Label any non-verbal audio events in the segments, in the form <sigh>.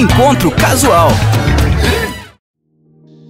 Encontro Casual.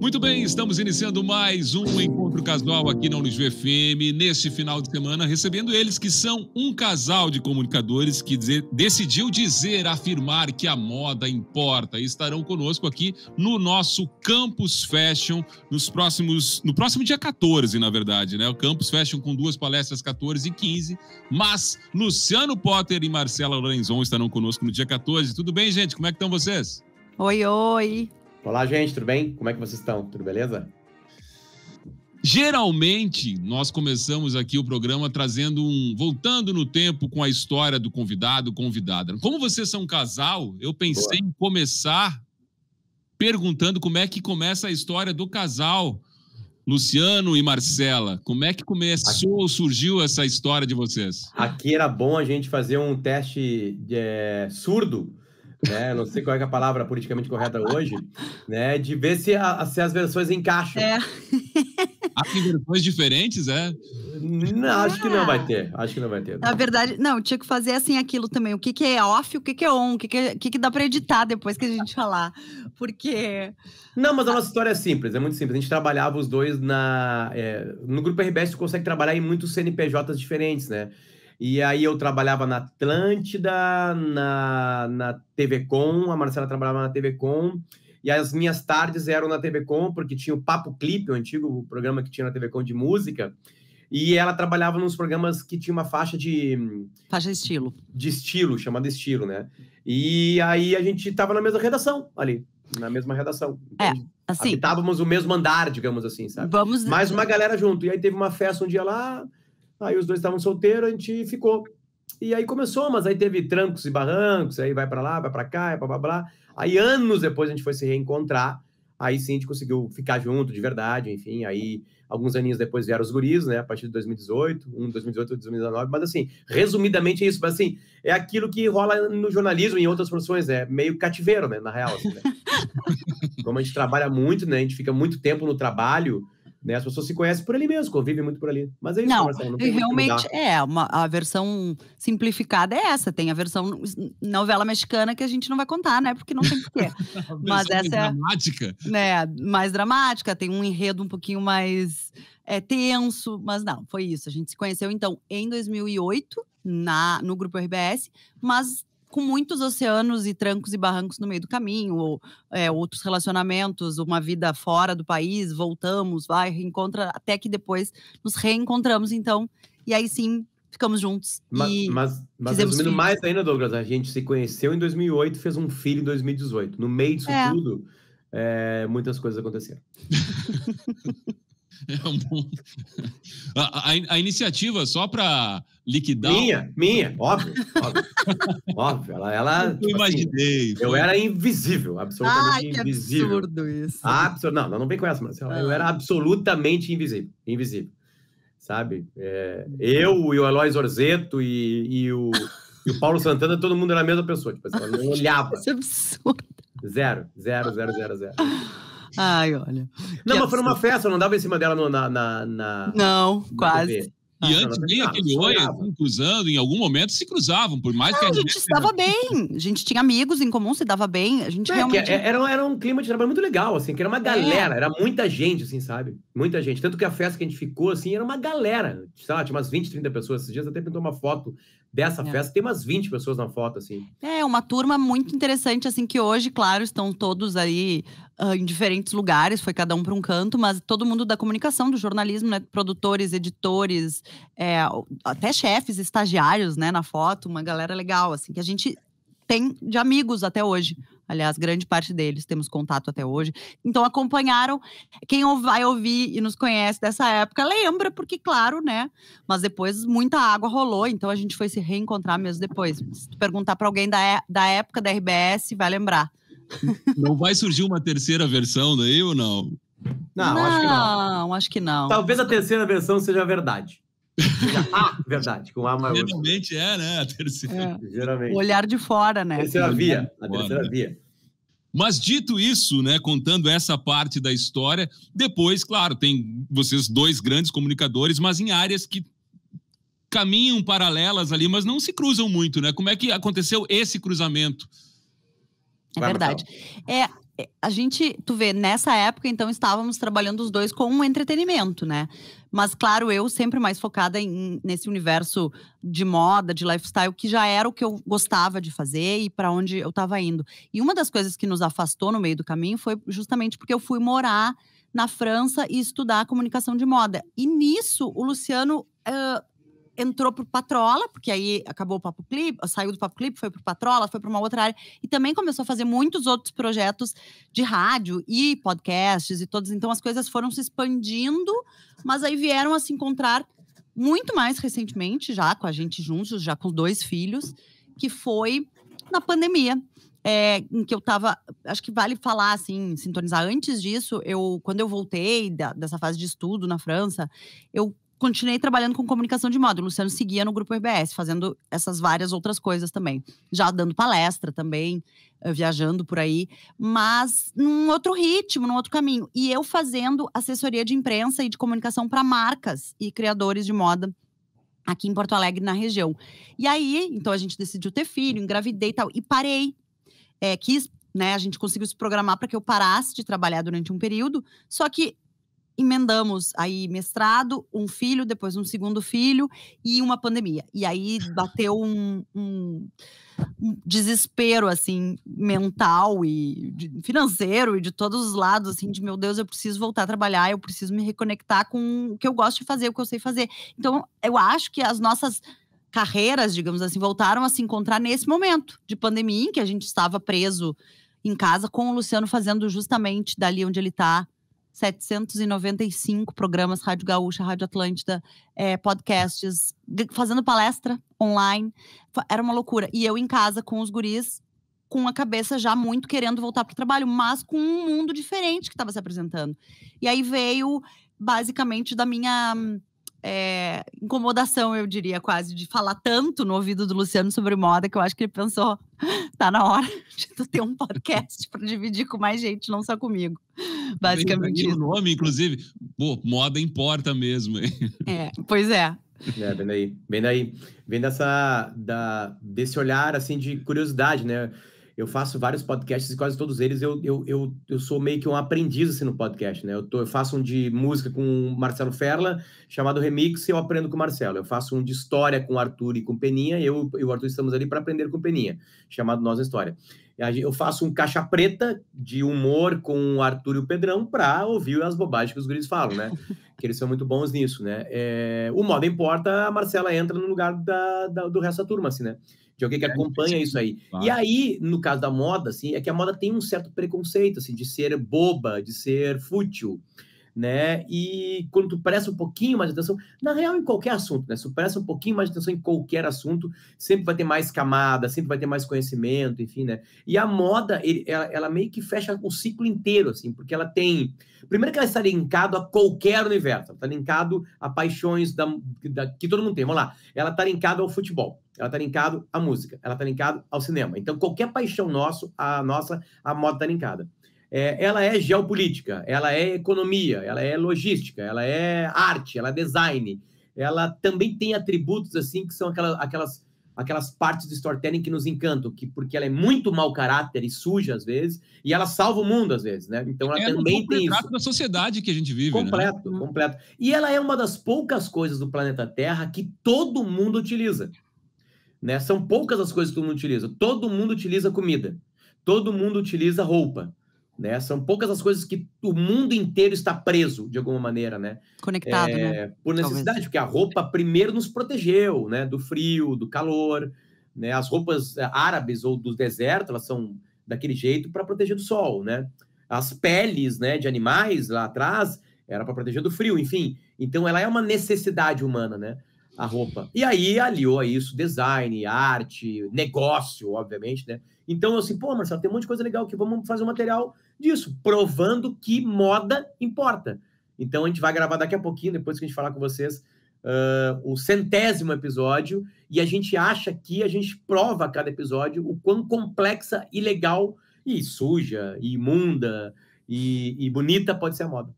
Muito bem, estamos iniciando mais um encontro casual aqui na Unisv FM, neste final de semana, recebendo eles que são um casal de comunicadores que dizer, decidiu dizer, afirmar que a moda importa e estarão conosco aqui no nosso Campus Fashion nos próximos no próximo dia 14, na verdade, né? O Campus Fashion com duas palestras 14 e 15, mas Luciano Potter e Marcela Lorenzon estarão conosco no dia 14. Tudo bem, gente? Como é que estão vocês? Oi, oi. Olá, gente, tudo bem? Como é que vocês estão? Tudo beleza? Geralmente, nós começamos aqui o programa trazendo um. voltando no tempo com a história do convidado, convidada. Como vocês são um casal, eu pensei Boa. em começar perguntando como é que começa a história do casal, Luciano e Marcela. Como é que começou, aqui, surgiu essa história de vocês? Aqui era bom a gente fazer um teste é, surdo né? Não sei qual é, é a palavra politicamente correta hoje, né? De ver se, a, se as versões encaixam. É. <laughs> Há versões diferentes, é? Não, acho que não vai ter. Acho que não vai ter. Não. Na verdade, não, tinha que fazer assim aquilo também. O que, que é off, o que, que é on, o que, que, é, que, que dá para editar depois que a gente falar. Porque. Não, mas a ah. nossa história é simples, é muito simples. A gente trabalhava os dois na. É, no grupo RBS, você consegue trabalhar em muitos CNPJs diferentes, né? E aí eu trabalhava na Atlântida, na, na TV Com, a Marcela trabalhava na TV Com, e as minhas tardes eram na TV Com, porque tinha o Papo Clipe, o antigo programa que tinha na TV Com de música, e ela trabalhava nos programas que tinha uma faixa de... Faixa de estilo. De estilo, chamada estilo, né? E aí a gente estava na mesma redação ali, na mesma redação. É. Então, assim, Habitávamos o mesmo andar, digamos assim, sabe? Vamos... Mais uma galera junto. E aí teve uma festa um dia lá, Aí os dois estavam solteiros, a gente ficou. E aí começou, mas aí teve trancos e barrancos, aí vai para lá, vai para cá, blá, blá, blá. Aí anos depois a gente foi se reencontrar, aí sim a gente conseguiu ficar junto de verdade, enfim, aí alguns aninhos depois vieram os guris, né, a partir de 2018, um 2018, 2019, mas assim, resumidamente é isso, mas assim, é aquilo que rola no jornalismo e em outras profissões, é meio cativeiro, né, na real. Assim, né? <laughs> Como a gente trabalha muito, né, a gente fica muito tempo no trabalho, né? As pessoas se conhecem por ali mesmo, convivem muito por ali. Mas é isso, não, Marcelo, não tem realmente é uma, a versão simplificada é essa. Tem a versão novela mexicana que a gente não vai contar, né? Porque não tem porquê. <laughs> mas essa é dramática. Né, mais dramática, tem um enredo um pouquinho mais é, tenso, mas não, foi isso. A gente se conheceu então em 2008 na no grupo RBS, mas com muitos oceanos e trancos e barrancos no meio do caminho, ou é, outros relacionamentos, uma vida fora do país, voltamos, vai, reencontra, até que depois nos reencontramos, então, e aí sim ficamos juntos. Mas, mas, mas resumindo mais ainda, Douglas, a gente se conheceu em 2008 fez um filho em 2018. No meio disso é. tudo, é, muitas coisas aconteceram. <laughs> <laughs> É um A, a, a iniciativa só para liquidar. Minha, minha, óbvio. Óbvio. óbvio ela, ela, eu tipo assim, imaginei. Assim, eu era invisível, absolutamente Ai, que invisível. absurdo isso. Absur... Não, não vem com essa, mas Eu era ah. absolutamente invisível. invisível sabe? É, uhum. eu, o Eloy Orzeto e, e, o, e o Paulo Santana, todo mundo era a mesma pessoa. Tipo, assim, não olhava. Isso <laughs> é absurdo. Zero, zero, zero, zero, zero. Ai, olha. Não, mas foi numa festa, eu não dava em cima dela no, na, na, na, Não, na quase. TV. E antes nem aquele oi, assim, cruzando, em algum momento se cruzavam, por mais não, que a gente. A gente se dava bem, a gente tinha amigos em comum, se dava bem, a gente é, realmente. É, era, era um clima de trabalho muito legal, assim, que era uma é. galera, é. era muita gente, assim, sabe? Muita gente. Tanto que a festa que a gente ficou, assim, era uma galera, sei lá, tinha umas 20, 30 pessoas. Esses dias até pintou uma foto dessa é. festa, tem umas 20 pessoas na foto, assim. É, uma turma muito interessante, assim, que hoje, claro, estão todos aí uh, em diferentes lugares, foi cada um para um canto, mas todo mundo da comunicação, do jornalismo, né? Produtores, editores, é, até chefes, estagiários, né, na foto, uma galera legal, assim, que a gente tem de amigos até hoje. Aliás, grande parte deles temos contato até hoje. Então acompanharam. Quem vai ouvir e nos conhece dessa época lembra, porque claro, né? Mas depois muita água rolou, então a gente foi se reencontrar mesmo depois. Se tu perguntar para alguém da, é, da época da RBS, vai lembrar. Não vai surgir uma terceira versão daí ou não? Não, não acho que não. Acho que não. Talvez a terceira versão seja verdade. <laughs> Ah, verdade, com A maior... Geralmente é, né? A terceira. É. Geralmente. O olhar de fora, né? A terceira via. A terceira né? via. Mas dito isso, né, contando essa parte da história, depois, claro, tem vocês dois grandes comunicadores, mas em áreas que caminham paralelas ali, mas não se cruzam muito, né? Como é que aconteceu esse cruzamento? É verdade. É, é, a gente, tu vê, nessa época, então, estávamos trabalhando os dois com um entretenimento, né? Mas, claro, eu sempre mais focada em, nesse universo de moda, de lifestyle, que já era o que eu gostava de fazer e para onde eu estava indo. E uma das coisas que nos afastou no meio do caminho foi justamente porque eu fui morar na França e estudar comunicação de moda. E nisso, o Luciano uh, entrou pro Patrola, porque aí acabou o Papo Clip, saiu do Papo Clip, foi pro Patrola, foi para uma outra área e também começou a fazer muitos outros projetos de rádio e podcasts e todos, então as coisas foram se expandindo, mas aí vieram a se encontrar muito mais recentemente já com a gente juntos, já com dois filhos, que foi na pandemia. É, em que eu estava, acho que vale falar assim, sintonizar antes disso, eu quando eu voltei da, dessa fase de estudo na França, eu continuei trabalhando com comunicação de moda. O Luciano seguia no grupo RBS, fazendo essas várias outras coisas também. Já dando palestra também, eh, viajando por aí, mas num outro ritmo, num outro caminho. E eu fazendo assessoria de imprensa e de comunicação para marcas e criadores de moda aqui em Porto Alegre, na região. E aí, então a gente decidiu ter filho, engravidei e tal, e parei. É, quis né, a gente conseguiu se programar para que eu parasse de trabalhar durante um período, só que emendamos aí mestrado, um filho, depois um segundo filho e uma pandemia. E aí bateu um, um, um desespero assim mental e de, financeiro e de todos os lados assim de meu Deus, eu preciso voltar a trabalhar, eu preciso me reconectar com o que eu gosto de fazer, o que eu sei fazer. Então, eu acho que as nossas carreiras, digamos assim, voltaram a se encontrar nesse momento de pandemia em que a gente estava preso em casa com o Luciano fazendo justamente dali onde ele está 795 programas, Rádio Gaúcha, Rádio Atlântida, é, podcasts, fazendo palestra online. Era uma loucura. E eu em casa com os guris, com a cabeça já muito querendo voltar para o trabalho, mas com um mundo diferente que estava se apresentando. E aí veio basicamente da minha é, incomodação, eu diria quase, de falar tanto no ouvido do Luciano sobre moda que eu acho que ele pensou: <laughs> tá na hora <laughs> de tu ter um podcast para dividir com mais gente, não só comigo. Basicamente. O nome, inclusive, pô, moda importa mesmo. Hein? É, pois é. É, bem daí, bem daí, Vem dessa, da, desse olhar, assim, de curiosidade, né? eu faço vários podcasts e quase todos eles eu, eu, eu, eu sou meio que um aprendiz assim, no podcast, né? Eu, tô, eu faço um de música com o Marcelo Ferla, chamado Remix, e eu aprendo com o Marcelo. Eu faço um de história com o Arthur e com o Peninha, e eu e o Arthur estamos ali para aprender com o Peninha, chamado Nós História. Eu faço um caixa preta de humor com o Arthur e o Pedrão para ouvir as bobagens que os guris falam, né? <laughs> que eles são muito bons nisso, né? É, o modo importa, a Marcela entra no lugar da, da, do resto da turma, assim, né? de alguém que é acompanha isso aí. Claro. E aí, no caso da moda, assim, é que a moda tem um certo preconceito, assim, de ser boba, de ser fútil né? E quando tu presta um pouquinho mais de atenção, na real, em qualquer assunto, né? Se tu presta um pouquinho mais de atenção em qualquer assunto, sempre vai ter mais camada, sempre vai ter mais conhecimento, enfim, né? E a moda, ele, ela, ela, meio que fecha o ciclo inteiro, assim, porque ela tem. Primeiro que ela está linkada a qualquer universo, ela está linkado a paixões da, da, que todo mundo tem. Vamos lá, ela está linkada ao futebol ela está linkado à música, ela está linkado ao cinema. Então, qualquer paixão nosso, a nossa, a moda está linkada é, ela é geopolítica, ela é economia, ela é logística, ela é arte, ela é design. Ela também tem atributos assim que são aquelas, aquelas, aquelas partes do storytelling que nos encantam, que, porque ela é muito mau caráter e suja às vezes, e ela salva o mundo às vezes, né? Então ela é, também tem isso. da sociedade que a gente vive. Né? Completo, né? completo. E ela é uma das poucas coisas do planeta Terra que todo mundo utiliza. Né? São poucas as coisas que todo mundo utiliza. Todo mundo utiliza comida. Todo mundo utiliza roupa né? São poucas as coisas que o mundo inteiro está preso, de alguma maneira, né? Conectado, é, né? Por necessidade, Talvez. porque a roupa primeiro nos protegeu, né? Do frio, do calor, né? As roupas eh, árabes ou do deserto, elas são daquele jeito para proteger do sol, né? As peles, né, de animais lá atrás, era para proteger do frio, enfim. Então ela é uma necessidade humana, né? A roupa. E aí aliou a isso design, arte, negócio, obviamente, né? Então, assim, pô, Marcelo, tem um monte de coisa legal que vamos fazer um material disso, provando que moda importa. Então a gente vai gravar daqui a pouquinho, depois que a gente falar com vocês, uh, o centésimo episódio, e a gente acha que a gente prova a cada episódio o quão complexa e legal, e suja, e imunda, e, e bonita pode ser a moda.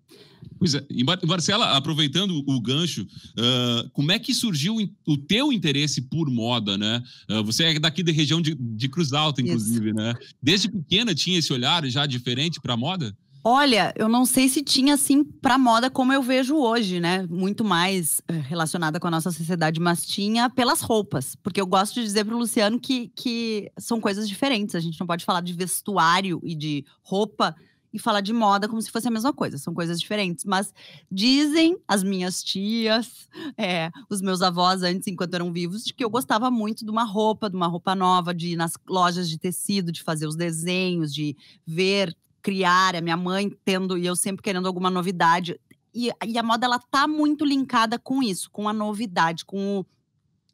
Pois é, e Marcela, aproveitando o gancho, uh, como é que surgiu o teu interesse por moda, né? Uh, você é daqui da região de, de Cruz Alta, inclusive, Isso. né? Desde pequena tinha esse olhar já diferente para moda? Olha, eu não sei se tinha assim para moda como eu vejo hoje, né? Muito mais eh, relacionada com a nossa sociedade, mas tinha pelas roupas, porque eu gosto de dizer para o Luciano que, que são coisas diferentes. A gente não pode falar de vestuário e de roupa e falar de moda como se fosse a mesma coisa, são coisas diferentes. Mas dizem as minhas tias, é, os meus avós antes, enquanto eram vivos, de que eu gostava muito de uma roupa, de uma roupa nova, de ir nas lojas de tecido, de fazer os desenhos, de ver, criar. A minha mãe tendo, e eu sempre querendo alguma novidade. E, e a moda, ela tá muito linkada com isso, com a novidade, com o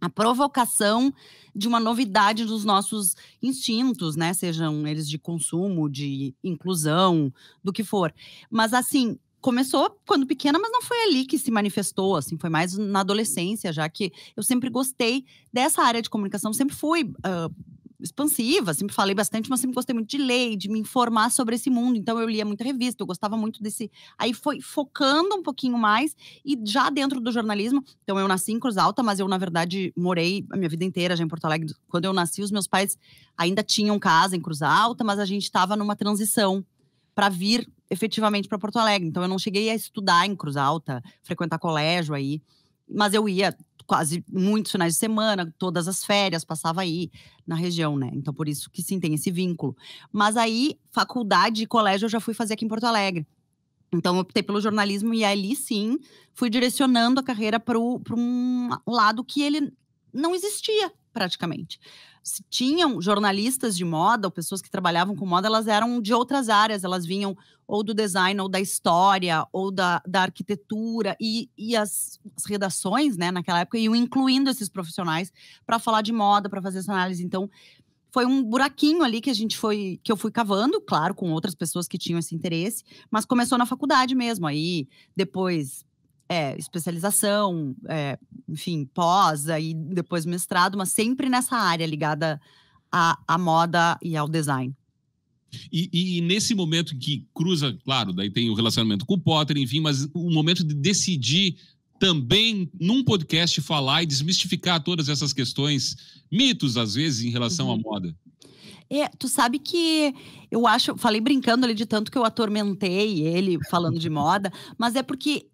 a provocação de uma novidade dos nossos instintos, né? Sejam eles de consumo, de inclusão, do que for. Mas assim, começou quando pequena, mas não foi ali que se manifestou, assim, foi mais na adolescência, já que eu sempre gostei dessa área de comunicação, sempre fui uh, expansiva, sempre falei bastante, mas sempre gostei muito de ler, de me informar sobre esse mundo. Então eu lia muita revista, eu gostava muito desse. Aí foi focando um pouquinho mais e já dentro do jornalismo. Então eu nasci em Cruz Alta, mas eu na verdade morei a minha vida inteira já em Porto Alegre. Quando eu nasci, os meus pais ainda tinham casa em Cruz Alta, mas a gente estava numa transição para vir efetivamente para Porto Alegre. Então eu não cheguei a estudar em Cruz Alta, frequentar colégio aí mas eu ia quase muitos finais de semana, todas as férias, passava aí na região, né? Então, por isso que sim, tem esse vínculo. Mas aí, faculdade e colégio eu já fui fazer aqui em Porto Alegre. Então, eu optei pelo jornalismo e ali sim fui direcionando a carreira para um lado que ele não existia praticamente. Se tinham jornalistas de moda ou pessoas que trabalhavam com moda, elas eram de outras áreas, elas vinham ou do design, ou da história, ou da, da arquitetura, e, e as, as redações, né, naquela época, iam incluindo esses profissionais para falar de moda, para fazer essa análise. Então, foi um buraquinho ali que a gente foi que eu fui cavando, claro, com outras pessoas que tinham esse interesse, mas começou na faculdade mesmo. Aí depois é, especialização, é, enfim, pós e depois mestrado, mas sempre nessa área ligada à, à moda e ao design. E, e, nesse momento que cruza, claro, daí tem o relacionamento com o Potter, enfim, mas o momento de decidir também num podcast falar e desmistificar todas essas questões, mitos às vezes em relação uhum. à moda. É, tu sabe que eu acho, falei brincando ali de tanto que eu atormentei ele falando de moda, mas é porque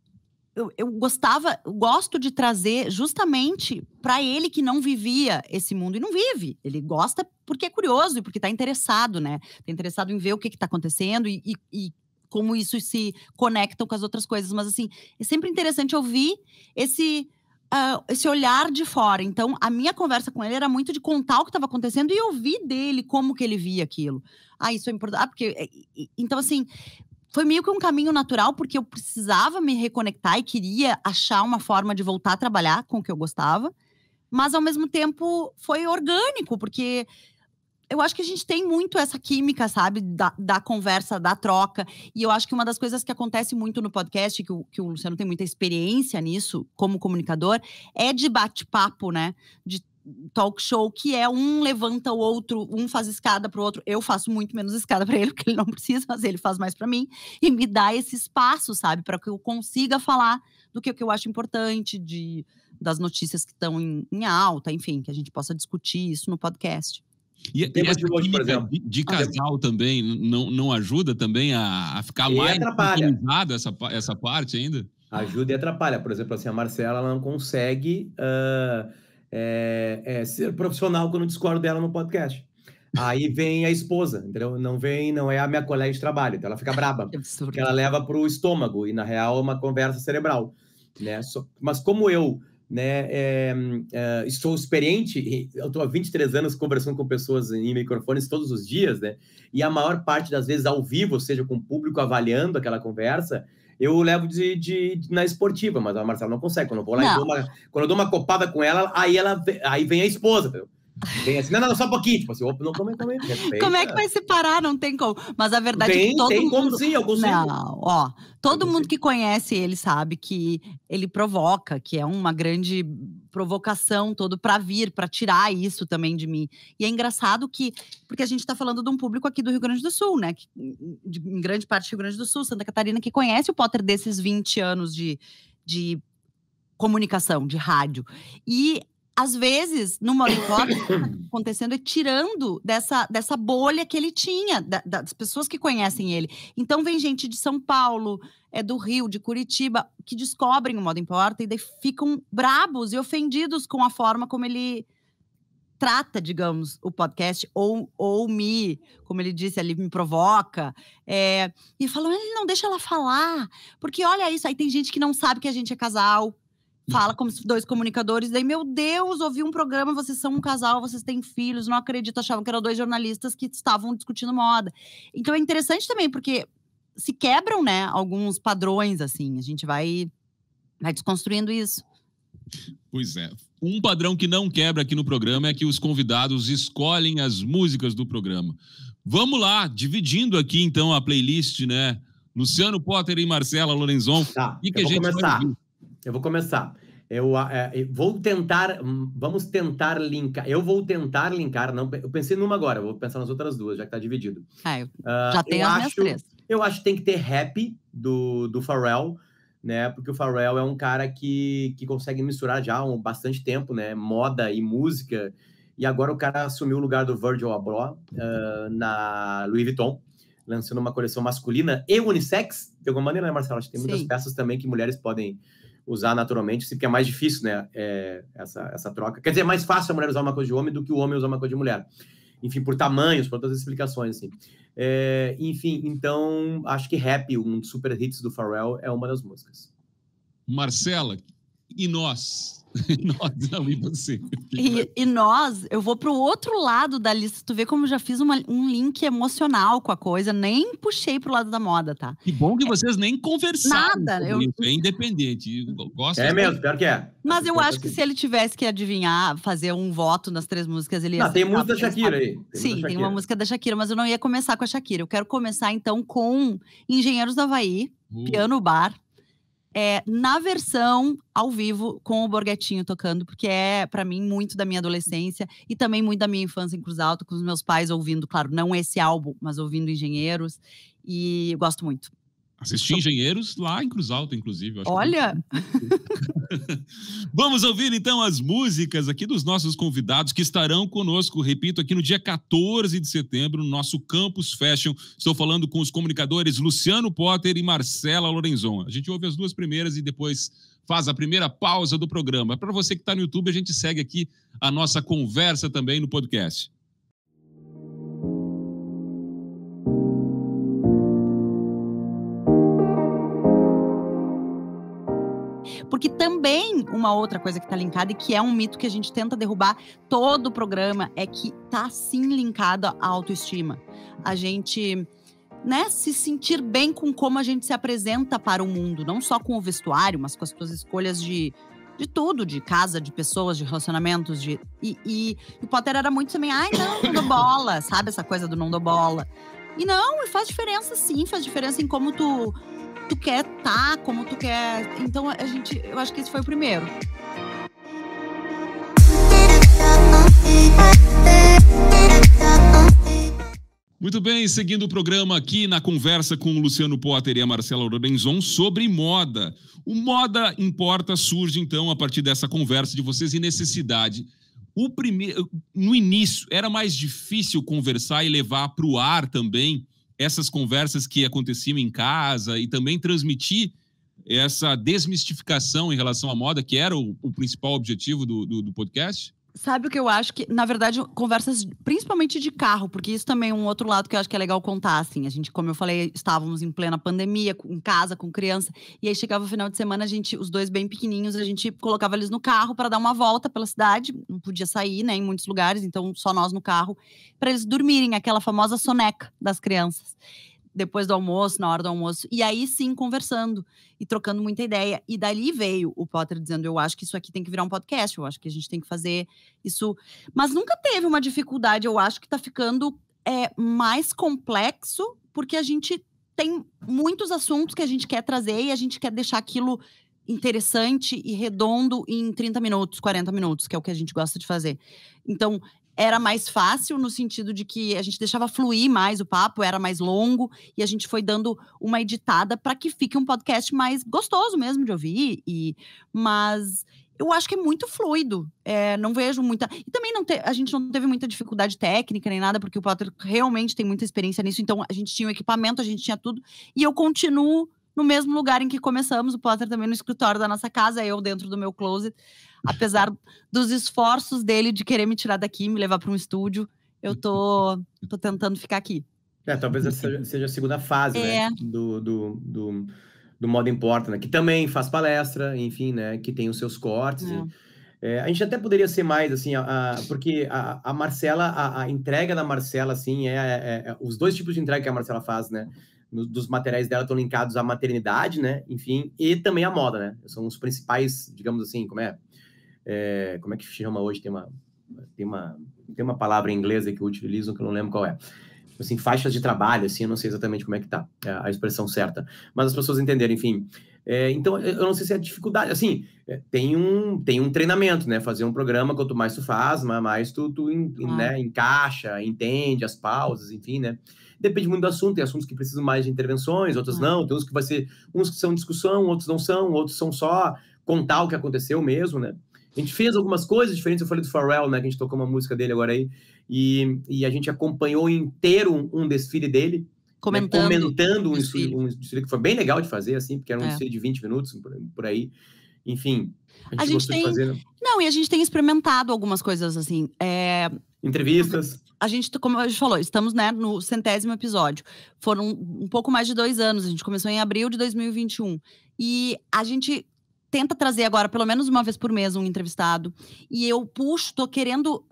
eu, eu gostava, eu gosto de trazer justamente para ele que não vivia esse mundo e não vive. Ele gosta porque é curioso e porque está interessado, né? Está interessado em ver o que está acontecendo e, e, e como isso se conecta com as outras coisas. Mas, assim, é sempre interessante ouvir esse uh, esse olhar de fora. Então, a minha conversa com ele era muito de contar o que estava acontecendo e ouvir dele como que ele via aquilo. Ah, isso é importante. Ah, porque. É, então, assim, foi meio que um caminho natural, porque eu precisava me reconectar e queria achar uma forma de voltar a trabalhar com o que eu gostava. Mas, ao mesmo tempo, foi orgânico, porque eu acho que a gente tem muito essa química, sabe? Da, da, conversa, da troca. E eu acho que uma das coisas que acontece muito no podcast, que o, que o Luciano tem muita experiência nisso como comunicador, é de bate-papo, né? De talk show que é um levanta o outro, um faz escada para o outro. Eu faço muito menos escada para ele, <laughs> porque ele não precisa, fazer ele faz mais para mim e me dá esse espaço, sabe, para que eu consiga falar do que, que eu acho importante, de, das notícias que estão em, em alta, enfim, que a gente possa discutir isso no podcast. E, e essa de hoje, por exemplo. De, de ah, casal também não, não ajuda também a, a ficar mais organizado essa, essa parte ainda? Ajuda e atrapalha. Por exemplo, assim, a Marcela não consegue uh, é, é, ser profissional quando discordo dela no podcast. Aí vem a esposa, entendeu? Não vem, não é a minha colega de trabalho, então ela fica braba. <laughs> Que Porque ela leva para o estômago, e na real é uma conversa cerebral. Né? So, mas como eu né, é, é, estou experiente, eu estou há 23 anos conversando com pessoas em microfones todos os dias, né? E a maior parte das vezes ao vivo, ou seja, com o público avaliando aquela conversa, eu levo de, de, de, na esportiva, mas a Marcela não consegue. Quando eu vou lá e dou uma, quando eu dou uma copada com ela, aí ela aí vem a esposa, entendeu? Vem assim, não, não, só um pouquinho. Tipo assim, não, também, também. Como é que vai separar? Não tem como. Mas a verdade tem, é que todo tem mundo... como sim, eu consigo. Não, ó, todo mundo que conhece ele sabe que ele provoca, que é uma grande provocação todo para vir, para tirar isso também de mim. E é engraçado que, porque a gente está falando de um público aqui do Rio Grande do Sul, né? Que, de, em grande parte do Rio Grande do Sul, Santa Catarina, que conhece o Potter desses 20 anos de, de comunicação, de rádio. E às vezes, no Morencop, o que acontecendo é tirando dessa, dessa bolha que ele tinha, da, das pessoas que conhecem ele. Então, vem gente de São Paulo, é do Rio, de Curitiba, que descobrem o modo Importa e daí ficam brabos e ofendidos com a forma como ele trata, digamos, o podcast, ou, ou me, como ele disse ali, me provoca. É, e falam, ah, ele não deixa ela falar, porque olha isso, aí tem gente que não sabe que a gente é casal fala como dois comunicadores. Daí, meu Deus, ouvi um programa, vocês são um casal, vocês têm filhos, não acredito, achavam que eram dois jornalistas que estavam discutindo moda. Então é interessante também, porque se quebram, né, alguns padrões, assim, a gente vai, vai desconstruindo isso. Pois é. Um padrão que não quebra aqui no programa é que os convidados escolhem as músicas do programa. Vamos lá, dividindo aqui então a playlist, né? Luciano Potter e Marcela Lorenzon. Tá, e que eu a gente começar. Vai eu vou começar. Eu, ah, é, vou tentar, hum, vamos tentar linkar. Eu vou tentar linkar, não. Eu pensei numa agora, vou pensar nas outras duas, já que está dividido. Ah, eu ah, já uh, tenho eu as acho, minhas três. Eu acho que tem que ter rap do, do Pharrell, né? Porque o Pharrell é um cara que, que consegue misturar já há bastante tempo, né? Moda e música. E agora o cara assumiu o lugar do Virgil Abloh uh, na Louis Vuitton, lançando uma coleção masculina e unissex, de alguma maneira, né, Marcelo? Acho que tem muitas peças também que mulheres podem usar naturalmente, porque é mais difícil, né? É, essa, essa troca. Quer dizer, é mais fácil a mulher usar uma coisa de homem do que o homem usar uma coisa de mulher. Enfim, por tamanhos, por todas as explicações, assim. É, enfim, então, acho que Rap, um dos super hits do Pharrell, é uma das músicas. Marcela, e nós? <laughs> nós, não, e você? E, e nós, eu vou para o outro lado da lista. Tu vê como já fiz uma, um link emocional com a coisa, nem puxei para o lado da moda, tá? Que bom que é vocês nem conversaram. Nada, eu. É independente. Gosto é mesmo, pior que é. Mas eu, eu acho que assim. se ele tivesse que adivinhar, fazer um voto nas três músicas, ele ia. Não, tem música da Shakira aí. Tem Sim, Shakira. tem uma música da Shakira, mas eu não ia começar com a Shakira. Eu quero começar então com Engenheiros do Havaí, uh. Piano Bar é, na versão ao vivo com o Borguetinho tocando, porque é, para mim, muito da minha adolescência e também muito da minha infância em Cruz Alta, com os meus pais ouvindo, claro, não esse álbum, mas ouvindo Engenheiros. E gosto muito. Assisti então Engenheiros lá em Cruz Alta, inclusive. Olha! Que... <laughs> Vamos ouvir então as músicas aqui dos nossos convidados que estarão conosco, repito, aqui no dia 14 de setembro, no nosso Campus Fashion. Estou falando com os comunicadores Luciano Potter e Marcela Lorenzon. A gente ouve as duas primeiras e depois faz a primeira pausa do programa. Para você que está no YouTube, a gente segue aqui a nossa conversa também no podcast. Porque também uma outra coisa que está linkada e que é um mito que a gente tenta derrubar todo o programa é que tá sim linkada à autoestima. A gente né, se sentir bem com como a gente se apresenta para o mundo, não só com o vestuário, mas com as suas escolhas de, de tudo, de casa, de pessoas, de relacionamentos, de e, e, e o Potter era muito também, ai não, não dou bola, <laughs> sabe essa coisa do não dou bola. E não, faz diferença sim, faz diferença em como tu tu quer estar, tá, como tu quer. Então a gente, eu acho que esse foi o primeiro. Muito bem, seguindo o programa aqui na conversa com o Luciano Potter e a Marcela Lorenzon sobre moda. O Moda Importa surge, então, a partir dessa conversa de vocês e necessidade. O primeiro, no início, era mais difícil conversar e levar para o ar também essas conversas que aconteciam em casa e também transmitir essa desmistificação em relação à moda, que era o, o principal objetivo do, do, do podcast? Sabe o que eu acho que, na verdade, conversas principalmente de carro, porque isso também é um outro lado que eu acho que é legal contar, assim. A gente, como eu falei, estávamos em plena pandemia, em casa, com criança, e aí chegava o final de semana, a gente, os dois bem pequenininhos, a gente colocava eles no carro para dar uma volta pela cidade, não podia sair, né, em muitos lugares, então só nós no carro, para eles dormirem, aquela famosa soneca das crianças depois do almoço, na hora do almoço, e aí sim conversando e trocando muita ideia. E dali veio o Potter dizendo: Eu acho que isso aqui tem que virar um podcast, eu acho que a gente tem que fazer isso. Mas nunca teve uma dificuldade, eu acho que tá ficando é, mais complexo, porque a gente tem muitos assuntos que a gente quer trazer e a gente quer deixar aquilo interessante e redondo em 30 minutos, 40 minutos, que é o que a gente gosta de fazer. Então, era mais fácil no sentido de que a gente deixava fluir mais o papo, era mais longo e a gente foi dando uma editada para que fique um podcast mais gostoso mesmo de ouvir e mas eu acho que é muito fluido. É, não vejo muita. E também não te... a gente não teve muita dificuldade técnica nem nada, porque o Potter realmente tem muita experiência nisso. Então, a gente tinha o equipamento, a gente tinha tudo. E eu continuo no mesmo lugar em que começamos. O Potter também no escritório da nossa casa, eu dentro do meu closet apesar dos esforços dele de querer me tirar daqui, me levar para um estúdio, eu tô, tô tentando ficar aqui. É, talvez essa seja a segunda fase, né, é. né? Do, do, do, do Importa, né? Que também faz palestra, enfim, né? Que tem os seus cortes. É. É, a gente até poderia ser mais, assim, a, a, porque a, a Marcela, a, a, entrega da Marcela, assim, é, é, é, é os dois tipos de entrega que a Marcela faz, né? dos materiais dela estão linkados à maternidade, né? Enfim, e também à moda, né? São os principais, digamos assim, como é? É, como é que chama hoje? Tem uma, tem uma, tem uma palavra em inglês que eu utilizo que eu não lembro qual é. Tipo assim, faixas de trabalho, assim, eu não sei exatamente como é que tá é, a expressão certa. Mas as pessoas entenderam, enfim. É, então, eu não sei se é dificuldade. Assim, é, tem, um, tem um treinamento, né? Fazer um programa, quanto mais tu faz, mais tu, tu in, ah. né, encaixa, entende as pausas, enfim, né? Depende muito do assunto. Tem assuntos que precisam mais de intervenções, outros ah. não. Tem uns que vai ser... Uns que são discussão, outros não são. Outros são só contar o que aconteceu mesmo, né? A gente fez algumas coisas diferentes. Eu falei do Pharrell, né? Que a gente tocou uma música dele agora aí. E, e a gente acompanhou inteiro um, um desfile dele. Comentando. Né, comentando um desfile. um desfile. que foi bem legal de fazer, assim, porque era um é. desfile de 20 minutos por, por aí. Enfim. A gente, a gente tem. Fazer, né? Não, e a gente tem experimentado algumas coisas assim. É... Entrevistas. A gente, como a gente falou, estamos né, no centésimo episódio. Foram um pouco mais de dois anos. A gente começou em abril de 2021. E a gente tenta trazer agora, pelo menos uma vez por mês, um entrevistado. E eu puxo, estou querendo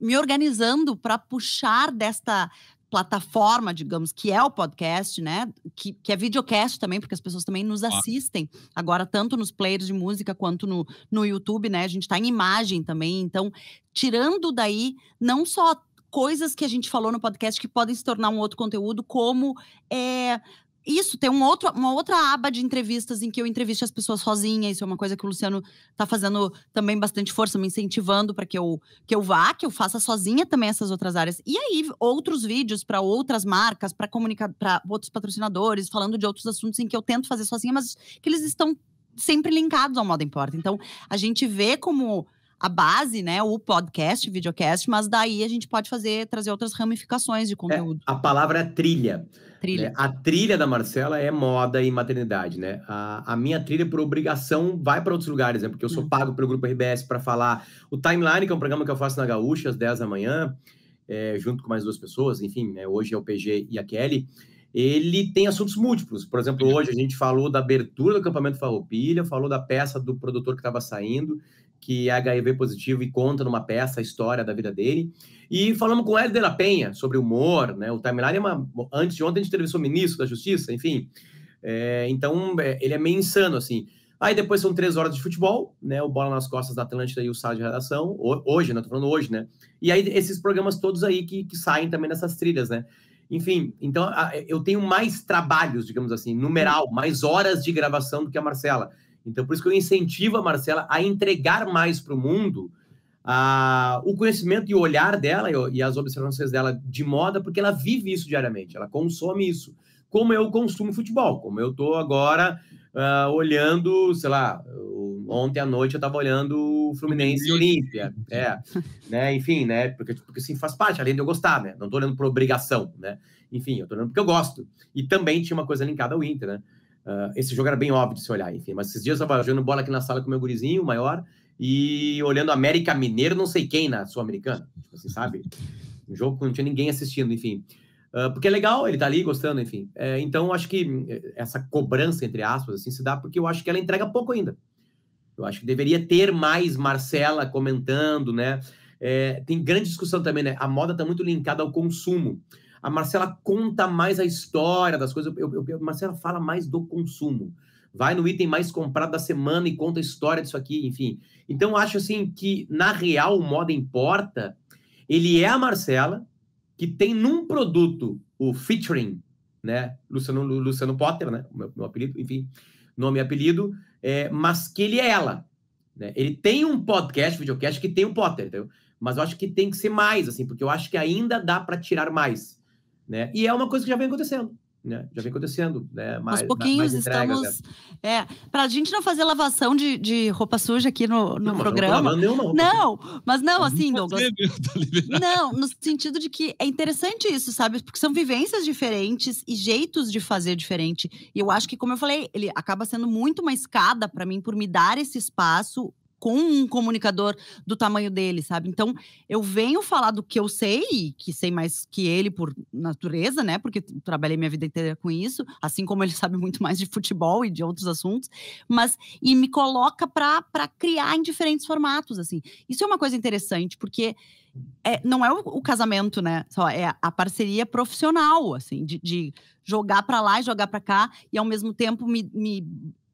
me organizando para puxar desta plataforma, digamos, que é o podcast, né? Que, que é videocast também, porque as pessoas também nos assistem agora, tanto nos players de música quanto no, no YouTube, né? A gente está em imagem também. Então, tirando daí não só coisas que a gente falou no podcast que podem se tornar um outro conteúdo, como é, isso, tem um outro, uma outra aba de entrevistas em que eu entrevisto as pessoas sozinha. Isso é uma coisa que o Luciano está fazendo também bastante força, me incentivando para que eu, que eu vá, que eu faça sozinha também essas outras áreas. E aí, outros vídeos para outras marcas, para comunicar para outros patrocinadores, falando de outros assuntos em que eu tento fazer sozinha, mas que eles estão sempre linkados ao Moda Importa. Então, a gente vê como a base, né? O podcast, videocast, mas daí a gente pode fazer, trazer outras ramificações de é, conteúdo. É, a palavra é trilha. Trilha. Né? a trilha da Marcela é moda e maternidade, né? A, a minha trilha, por obrigação, vai para outros lugares, né? Porque eu sou hum. pago pelo Grupo RBS para falar. O Timeline, que é um programa que eu faço na Gaúcha às 10 da manhã, é, junto com mais duas pessoas, enfim, né? hoje é o PG e a Kelly ele tem assuntos múltiplos. Por exemplo, hoje a gente falou da abertura do acampamento Farroupilha, falou da peça do produtor que estava saindo, que é HIV positivo e conta numa peça a história da vida dele. E falamos com Hélio de la Penha sobre humor, né? O timeline é uma. Antes de ontem a gente entrevistou o ministro da Justiça, enfim. É, então, é, ele é meio insano, assim. Aí depois são três horas de futebol, né? O Bola nas Costas da Atlântida e o Sala de Redação. Hoje, né? Tô falando hoje, né? E aí esses programas todos aí que, que saem também nessas trilhas, né? Enfim, então eu tenho mais trabalhos, digamos assim, numeral, mais horas de gravação do que a Marcela. Então, por isso que eu incentivo a Marcela a entregar mais para o mundo a, o conhecimento e o olhar dela e, as observações dela de moda, porque ela vive isso diariamente, ela consome isso. Como eu consumo futebol, como eu estou agora uh, olhando, sei lá, ontem à noite eu estava olhando o Fluminense e Olímpia, é, né, enfim, né, porque, porque assim, faz parte, além de eu gostar, né, não estou olhando por obrigação, né, enfim, eu estou olhando porque eu gosto. E também tinha uma coisa linkada ao Inter, né, Uh, esse jogo era bem óbvio de se olhar, enfim. Mas esses dias eu estava jogando bola aqui na sala com meu gurizinho, maior, e olhando América Mineiro, não sei quem na Sul-Americana. Tipo assim, sabe? Um jogo que não tinha ninguém assistindo, enfim. Uh, porque é legal, ele tá ali gostando, enfim. É, então, acho que eh, essa cobrança, entre aspas, assim, se dá porque eu acho que ela entrega pouco ainda. Eu acho que deveria ter mais Marcela comentando, né? É, tem grande discussão também, né? A moda tá muito linkada ao consumo. A Marcela conta mais a história das coisas. Eu, eu, a Marcela fala mais do consumo. Vai no item mais comprado da semana e conta a história disso aqui, enfim. Então, acho assim que, na real, o moda importa. Ele é a Marcela, que tem num produto o featuring, né? Luciano, Luciano Potter, né? Meu, meu apelido, enfim, nome e apelido, é, mas que ele é ela. Né? Ele tem um podcast, videocast, que tem o Potter, entendeu? Mas eu acho que tem que ser mais, assim, porque eu acho que ainda dá para tirar mais. Né? E é uma coisa que já vem acontecendo. Né? Já vem acontecendo, né? Mais, Aos pouquinhos mais estamos. Né? É, para a gente não fazer lavação de, de roupa suja aqui no, no não, programa. Não, não, não, mas não, assim, Douglas. Tá não, no sentido de que é interessante isso, sabe? Porque são vivências diferentes e jeitos de fazer diferente. E eu acho que, como eu falei, ele acaba sendo muito uma escada para mim por me dar esse espaço com um comunicador do tamanho dele, sabe? Então, eu venho falar do que eu sei, que sei mais que ele por natureza, né? Porque trabalhei minha vida inteira com isso, assim como ele <laughs> sabe muito mais de futebol e de outros assuntos, mas e me coloca para criar em diferentes formatos, assim. Isso é uma coisa interessante, porque é, não é o, o, casamento, né? Só é a parceria profissional, assim, de, de jogar para lá e jogar para cá e ao mesmo tempo me, me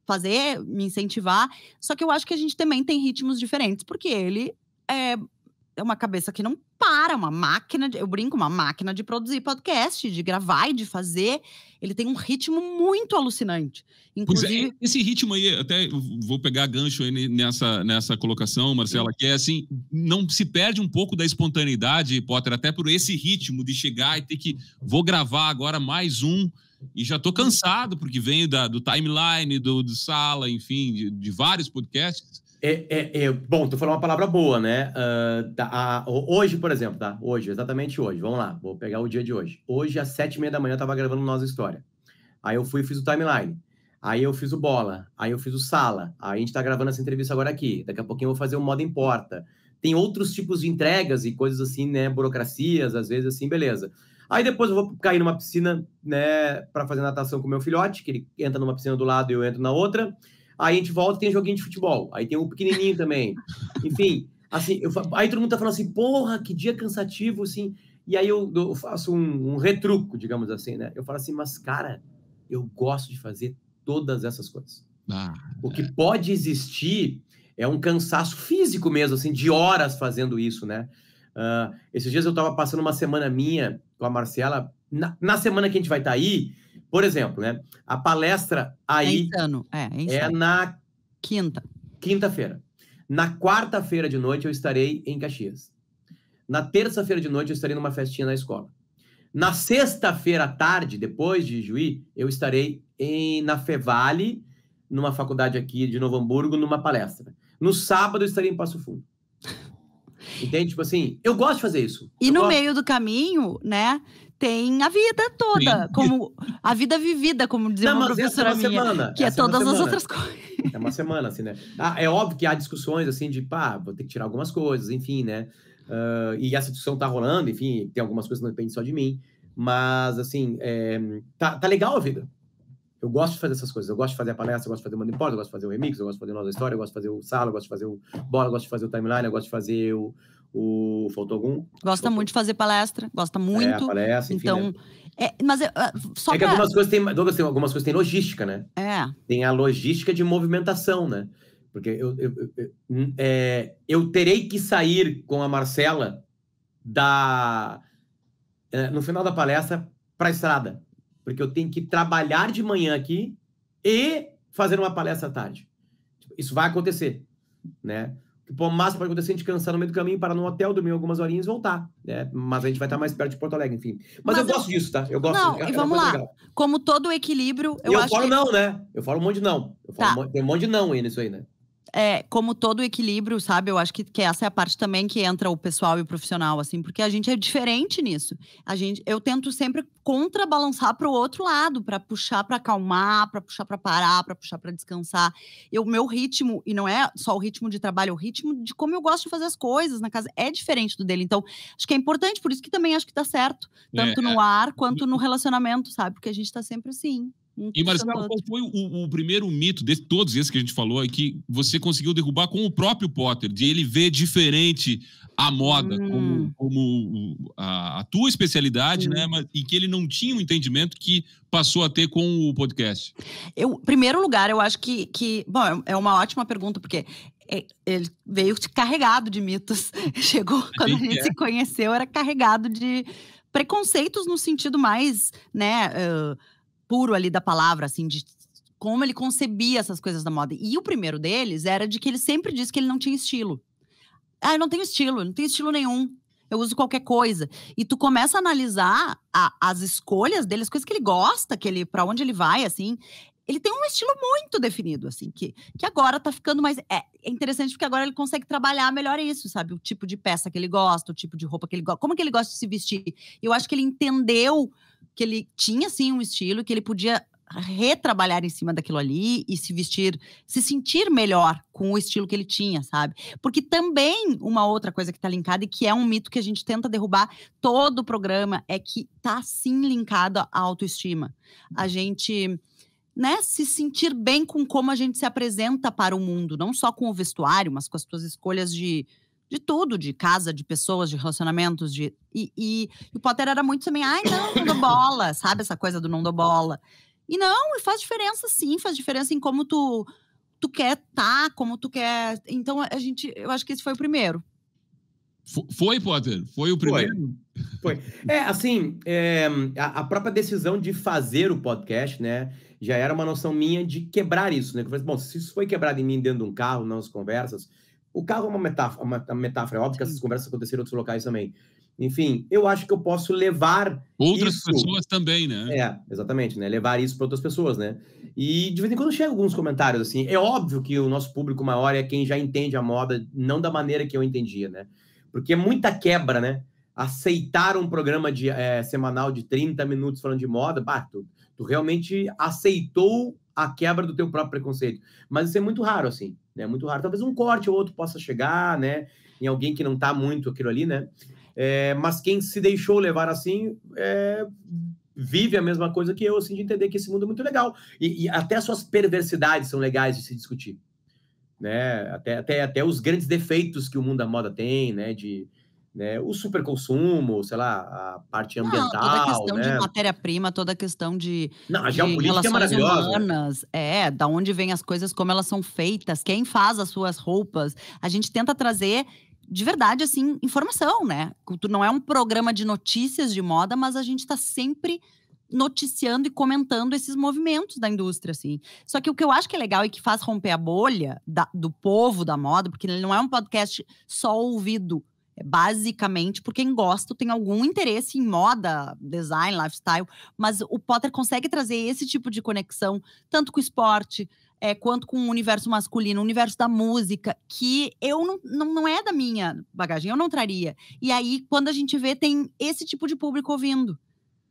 fazer, me incentivar. Só que eu acho que a gente também tem ritmos diferentes, porque ele é, é uma cabeça que não para, uma máquina, de, eu brinco, uma máquina de produzir podcast, de gravar e de fazer. Ele tem um ritmo muito alucinante. É, Inclusive. É, esse ritmo aí, até vou pegar gancho aí nessa, nessa colocação, Marcela, que é assim: não se perde um pouco da espontaneidade, Potter, até por esse ritmo de chegar e ter que. Vou gravar agora mais um. E já tô cansado, porque venho da, do timeline, do, do sala, enfim, de, de vários podcasts. É, é, é, bom, tu falou uma palavra boa, né? Uh, tá, a, hoje, por exemplo, tá? Hoje, exatamente hoje. Vamos lá, vou pegar o dia de hoje. Hoje, às sete e meia da manhã, eu tava gravando Nossa História. Aí eu fui e fiz o timeline. Aí eu fiz o bola. Aí eu fiz o sala. Aí a gente tá gravando essa entrevista agora aqui. Daqui a pouquinho eu vou fazer o modo importa. Tem outros tipos de entregas e coisas assim, né? Burocracias, às vezes assim, beleza. Aí depois eu vou cair numa piscina, né, para fazer natação com meu filhote, que ele entra numa piscina do lado e eu entro na outra. Aí a gente volta e tem joguinho de futebol. Aí tem o um pequenininho também. <laughs> Enfim, assim, eu, aí todo mundo tá falando assim, porra, que dia cansativo, assim. E aí eu, eu faço um, um, retruco, digamos assim, né? Eu falo assim, mas cara, eu gosto de fazer todas essas coisas. Ah, o que é. pode existir é um cansaço físico mesmo, assim, de horas fazendo isso, né? Uh, esses dias eu estava passando uma semana minha com a Marcela. Na, na semana que a gente vai estar tá aí, por exemplo, né? A palestra aí é, insano. É, é, é insano. é na quinta. Quinta-feira. Na quarta-feira de noite eu estarei em Caxias. Na terça-feira de noite eu estarei numa festinha na escola. Na sexta-feira à tarde, depois de Juiz, eu estarei em, na Fevale, numa faculdade aqui de Novo Hamburgo, numa palestra. No sábado eu estarei em Passo Fundo. Entende? Tipo assim, eu gosto de fazer isso. E no gosto. meio do caminho, né? Tem a vida toda, como a vida vivida, como dizia Não, uma professora é uma minha, semana, que é, é todas semana. as outras coisas. É uma semana, assim, né? Ah, é óbvio que há discussões, assim, de, pá, vou ter que tirar algumas coisas, enfim, né? Uh, e essa discussão tá rolando, enfim, tem algumas coisas que não dependem só de mim. Mas, assim, é, tá, tá legal a vida. Eu gosto de fazer essas coisas. Eu gosto de fazer a palestra, eu gosto de fazer o Manda Importa, eu gosto de fazer o remix, eu gosto de fazer o Nossa História, eu gosto de fazer o Sala, eu gosto de fazer o Bola, eu gosto de fazer o Timeline, eu gosto de fazer o. o... Faltou algum? Gosta Faltou. muito de fazer palestra, gosta muito. É, palestra, enfim. Então. Né? É, mas é, só é que pra... algumas coisas têm, Douglas, tem algumas coisas tem logística, né? É. Tem a logística de movimentação, né? Porque eu, eu, eu, é, eu terei que sair com a Marcela da no final da palestra para a estrada porque eu tenho que trabalhar de manhã aqui e fazer uma palestra à tarde. Tipo, isso vai acontecer, né? O que pode acontecer a gente cansar no meio do caminho, parar no hotel, dormir algumas horinhas e voltar, né? Mas a gente vai estar mais perto de Porto Alegre, enfim. Mas, Mas eu, eu, gosto disso, tá? Eu gosto. Não, é e vamos lá. Legal. Como todo equilíbrio, eu, eu acho falo que... não, né? Eu falo um monte de não. Eu falo tá. um monte, tem um monte de não aí nisso aí, né? é, como todo equilíbrio, sabe? Eu acho que, que essa é a parte também que entra o pessoal e o profissional, assim, porque a gente é diferente nisso. A gente, eu tento sempre contrabalançar para o outro lado, para puxar para acalmar, para puxar para parar, para puxar para descansar. E o meu ritmo, e não é só o ritmo de trabalho, é o ritmo de como eu gosto de fazer as coisas na casa, é diferente do dele. Então, acho que é importante, por isso que também acho que está certo, é, tanto é, no ar quanto no relacionamento, sabe? Porque a gente está sempre assim e, Marcelo, qual foi o, o, primeiro mito de todos esses que a gente falou aí que você conseguiu derrubar com o próprio Potter, de ele ver diferente a moda hum. como, como a, a, tua especialidade, hum. né? Mas, e que ele não tinha o um entendimento que passou a ter com o podcast? Eu, primeiro lugar, eu acho que, que bom, é, é uma ótima pergunta, porque é, ele veio carregado de mitos. <laughs> Chegou, quando a gente se é. conheceu, era carregado de preconceitos no sentido mais, né? Uh, puro ali da palavra, assim, de como ele concebia essas coisas da moda. E o primeiro deles era de que ele sempre disse que ele não tinha estilo. Ah, eu não tenho estilo, eu não tenho estilo nenhum. Eu uso qualquer coisa. E tu começa a analisar a, as escolhas dele, as coisas que ele gosta, que ele para onde ele vai, assim. Ele tem um estilo muito definido, assim, que, que agora tá ficando mais. É, é interessante porque agora ele consegue trabalhar melhor isso, sabe? O tipo de peça que ele gosta, o tipo de roupa que ele gosta, como que ele gosta de se vestir. Eu acho que ele entendeu que ele tinha sim um estilo que ele podia retrabalhar em cima daquilo ali e se vestir, se sentir melhor com o estilo que ele tinha, sabe? Porque também uma outra coisa que tá linkada e que é um mito que a gente tenta derrubar todo o programa é que tá sim linkado à autoestima. A gente né, se sentir bem com como a gente se apresenta para o mundo, não só com o vestuário, mas com as suas escolhas de, de tudo, de casa, de pessoas, de relacionamentos, de. E, e, e o Potter era muito também, ai, não, não dou bola, <laughs> sabe? Essa coisa do não dou bola. E não, faz diferença sim, faz diferença em como tu, tu quer tá, como tu quer. Então, a gente, eu acho que esse foi o primeiro. Foi, Potter? Foi o primeiro? Foi. foi. É, assim, é, a, a, própria decisão de fazer o podcast, né, já era uma noção minha de quebrar isso, né? Que eu falei, assim, bom, se isso foi quebrado em mim dentro de um carro, nas conversas, o carro é uma metáfora, uma metáfora. É óbvio que essas conversas aconteceram em outros locais também. Enfim, eu acho que eu posso levar. Outras isso. pessoas também, né? É, exatamente, né? Levar isso para outras pessoas, né? E de vez em quando chega alguns comentários assim. É óbvio que o nosso público maior é quem já entende a moda, não da maneira que eu entendia, né? Porque é muita quebra, né? Aceitar um programa de, é, semanal de 30 minutos falando de moda, bah, tu, tu realmente aceitou a quebra do teu próprio preconceito. Mas isso é muito raro, assim, né? Muito raro. Talvez um corte ou outro possa chegar, né? Em alguém que não tá muito aquilo ali, né? É, mas quem se deixou levar assim é, vive a mesma coisa que eu, assim, de entender que esse mundo é muito legal. E, e até suas perversidades são legais de se discutir. Né? Até, até, até os grandes defeitos que o mundo da moda tem, né? De, né, o superconsumo, sei lá, a parte ambiental, Não, toda a questão né? de matéria-prima, toda a questão de, Não, a de é relações é maravilhosa. humanas, é, da onde vêm as coisas, como elas são feitas, quem faz as suas roupas. A gente tenta trazer de verdade, assim, informação, né? Não é um programa de notícias de moda, mas a gente está sempre noticiando e comentando esses movimentos da indústria, assim. Só que o que eu acho que é legal e que faz romper a bolha da, do povo da moda, porque ele não é um podcast só ouvido basicamente, porque quem gosta tem algum interesse em moda, design, lifestyle, mas o Potter consegue trazer esse tipo de conexão, tanto com o esporte, é, quanto com o universo masculino, o universo da música, que eu não, não, não é da minha bagagem, eu não traria. E aí, quando a gente vê, tem esse tipo de público ouvindo.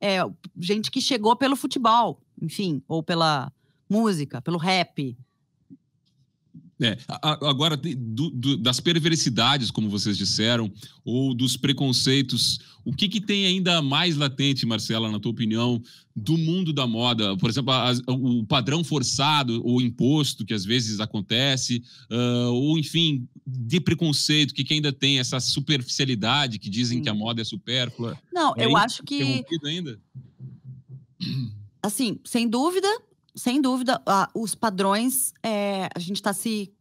É, gente que chegou pelo futebol, enfim, ou pela música, pelo rap, é, agora, do, do, das perversidades, como vocês disseram, ou dos preconceitos, o que, que tem ainda mais latente, Marcela, na tua opinião, do mundo da moda? Por exemplo, o padrão forçado ou imposto que às vezes acontece, uh, ou enfim, de preconceito, que, que ainda tem essa superficialidade que dizem que a moda é supérflua. Não, é eu acho que. Ainda? Assim, sem dúvida, sem dúvida, os padrões, é, a gente está se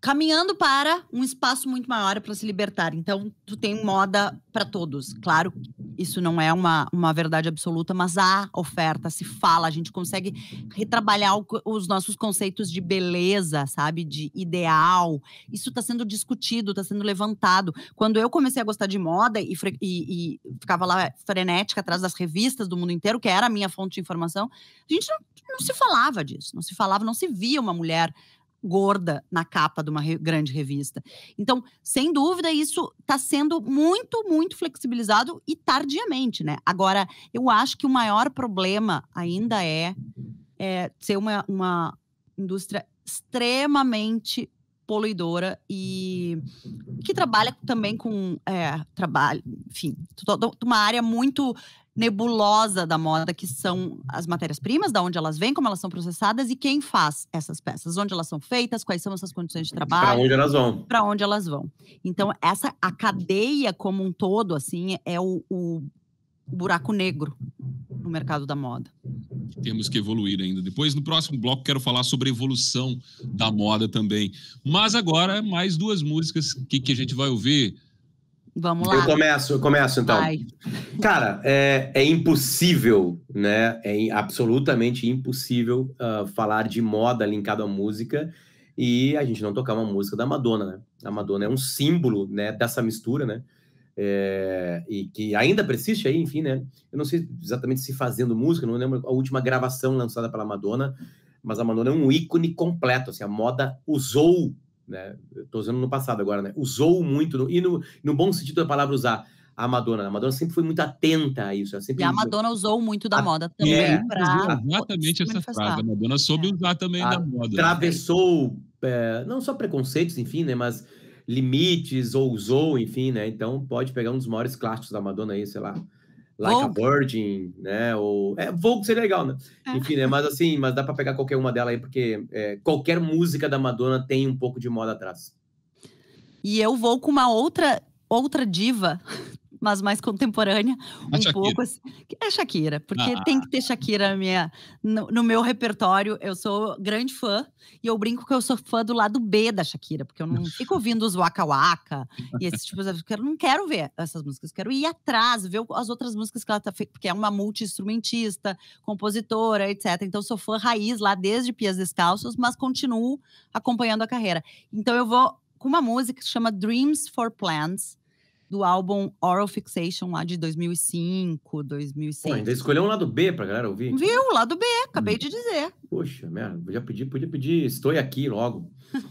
caminhando para um espaço muito maior para se libertar. Então, tu tem moda para todos. Claro, isso não é uma, uma verdade absoluta, mas há oferta, se fala, a gente consegue retrabalhar o, os nossos conceitos de beleza, sabe? De ideal. Isso está sendo discutido, está sendo levantado. Quando eu comecei a gostar de moda e, e, e, ficava lá frenética atrás das revistas do mundo inteiro, que era a minha fonte de informação, a gente não, não se falava disso, não se falava, não se via uma mulher gorda na capa de uma grande revista. Então, sem dúvida, isso está sendo muito, muito flexibilizado e tardiamente, né? Agora, eu acho que o maior problema ainda é, é ser uma, uma indústria extremamente poluidora e que trabalha também com é, trabalho, enfim, uma área muito nebulosa da moda, que são as matérias-primas, da onde elas vêm, como elas são processadas e quem faz essas peças, onde elas são feitas, quais são essas condições de trabalho. Para onde elas vão. Para onde elas vão. Então, essa a cadeia como um todo, assim, é o, o buraco negro no mercado da moda. Temos que evoluir ainda. Depois, no próximo bloco, quero falar sobre a evolução da moda também. Mas agora, mais duas músicas que, que a gente vai ouvir. Vamos lá. Eu começo, eu começo então. Vai. Cara, é, é, impossível, né? É absolutamente impossível uh, falar de moda linkado à música e a gente não tocar uma música da Madonna, né? A Madonna é um símbolo, né, dessa mistura, né? É, e que ainda persiste aí, enfim, né? Eu não sei exatamente se fazendo música, não lembro a última gravação lançada pela Madonna, mas a Madonna é um ícone completo, assim, a moda usou né? Estou usando no passado agora, né? Usou muito, no, e no, no, bom sentido da palavra usar, a Madonna. A Madonna sempre foi muito atenta a isso. Sempre... E a Madonna usou muito da a... Ah, moda é, também. É, pra... Exatamente essa frase. A Madonna soube é. usar também a... da moda. Travessou, é. é, não só preconceitos, enfim, né? Mas limites, ou usou, enfim, né? Então pode pegar um dos maiores clássicos da Madonna aí, sei lá. Like Vogue. a Virgin, né? Ou é Vogue seria legal, né? É. Enfim, né? Mas assim, mas dá para pegar qualquer uma dela aí porque é, qualquer música da Madonna tem um pouco de moda atrás. E eu vou com uma outra outra diva mas mais contemporânea, a um Shakira. pouco. Assim. É Shakira, porque ah. tem que ter Shakira minha, no, no, meu repertório. Eu sou grande fã e eu brinco que eu sou fã do lado B da Shakira, porque eu não <laughs> fico ouvindo os Waka Waka e esses tipos de eu não quero ver essas músicas, eu quero ir atrás, ver as outras músicas que ela tá porque é uma multi-instrumentista, compositora, etc. Então sou fã raiz lá desde Pias Descalços, mas continuo acompanhando a carreira. Então eu vou com uma música que se chama Dreams for Plants, do álbum Oral Fixation lá de 2005, 2006. Pô, ainda escolheu um lado B pra galera ouvir. Então. Viu? O lado B, acabei hum. de dizer. Poxa, merda, já pedi, podia pedir Estou Aqui logo. <laughs>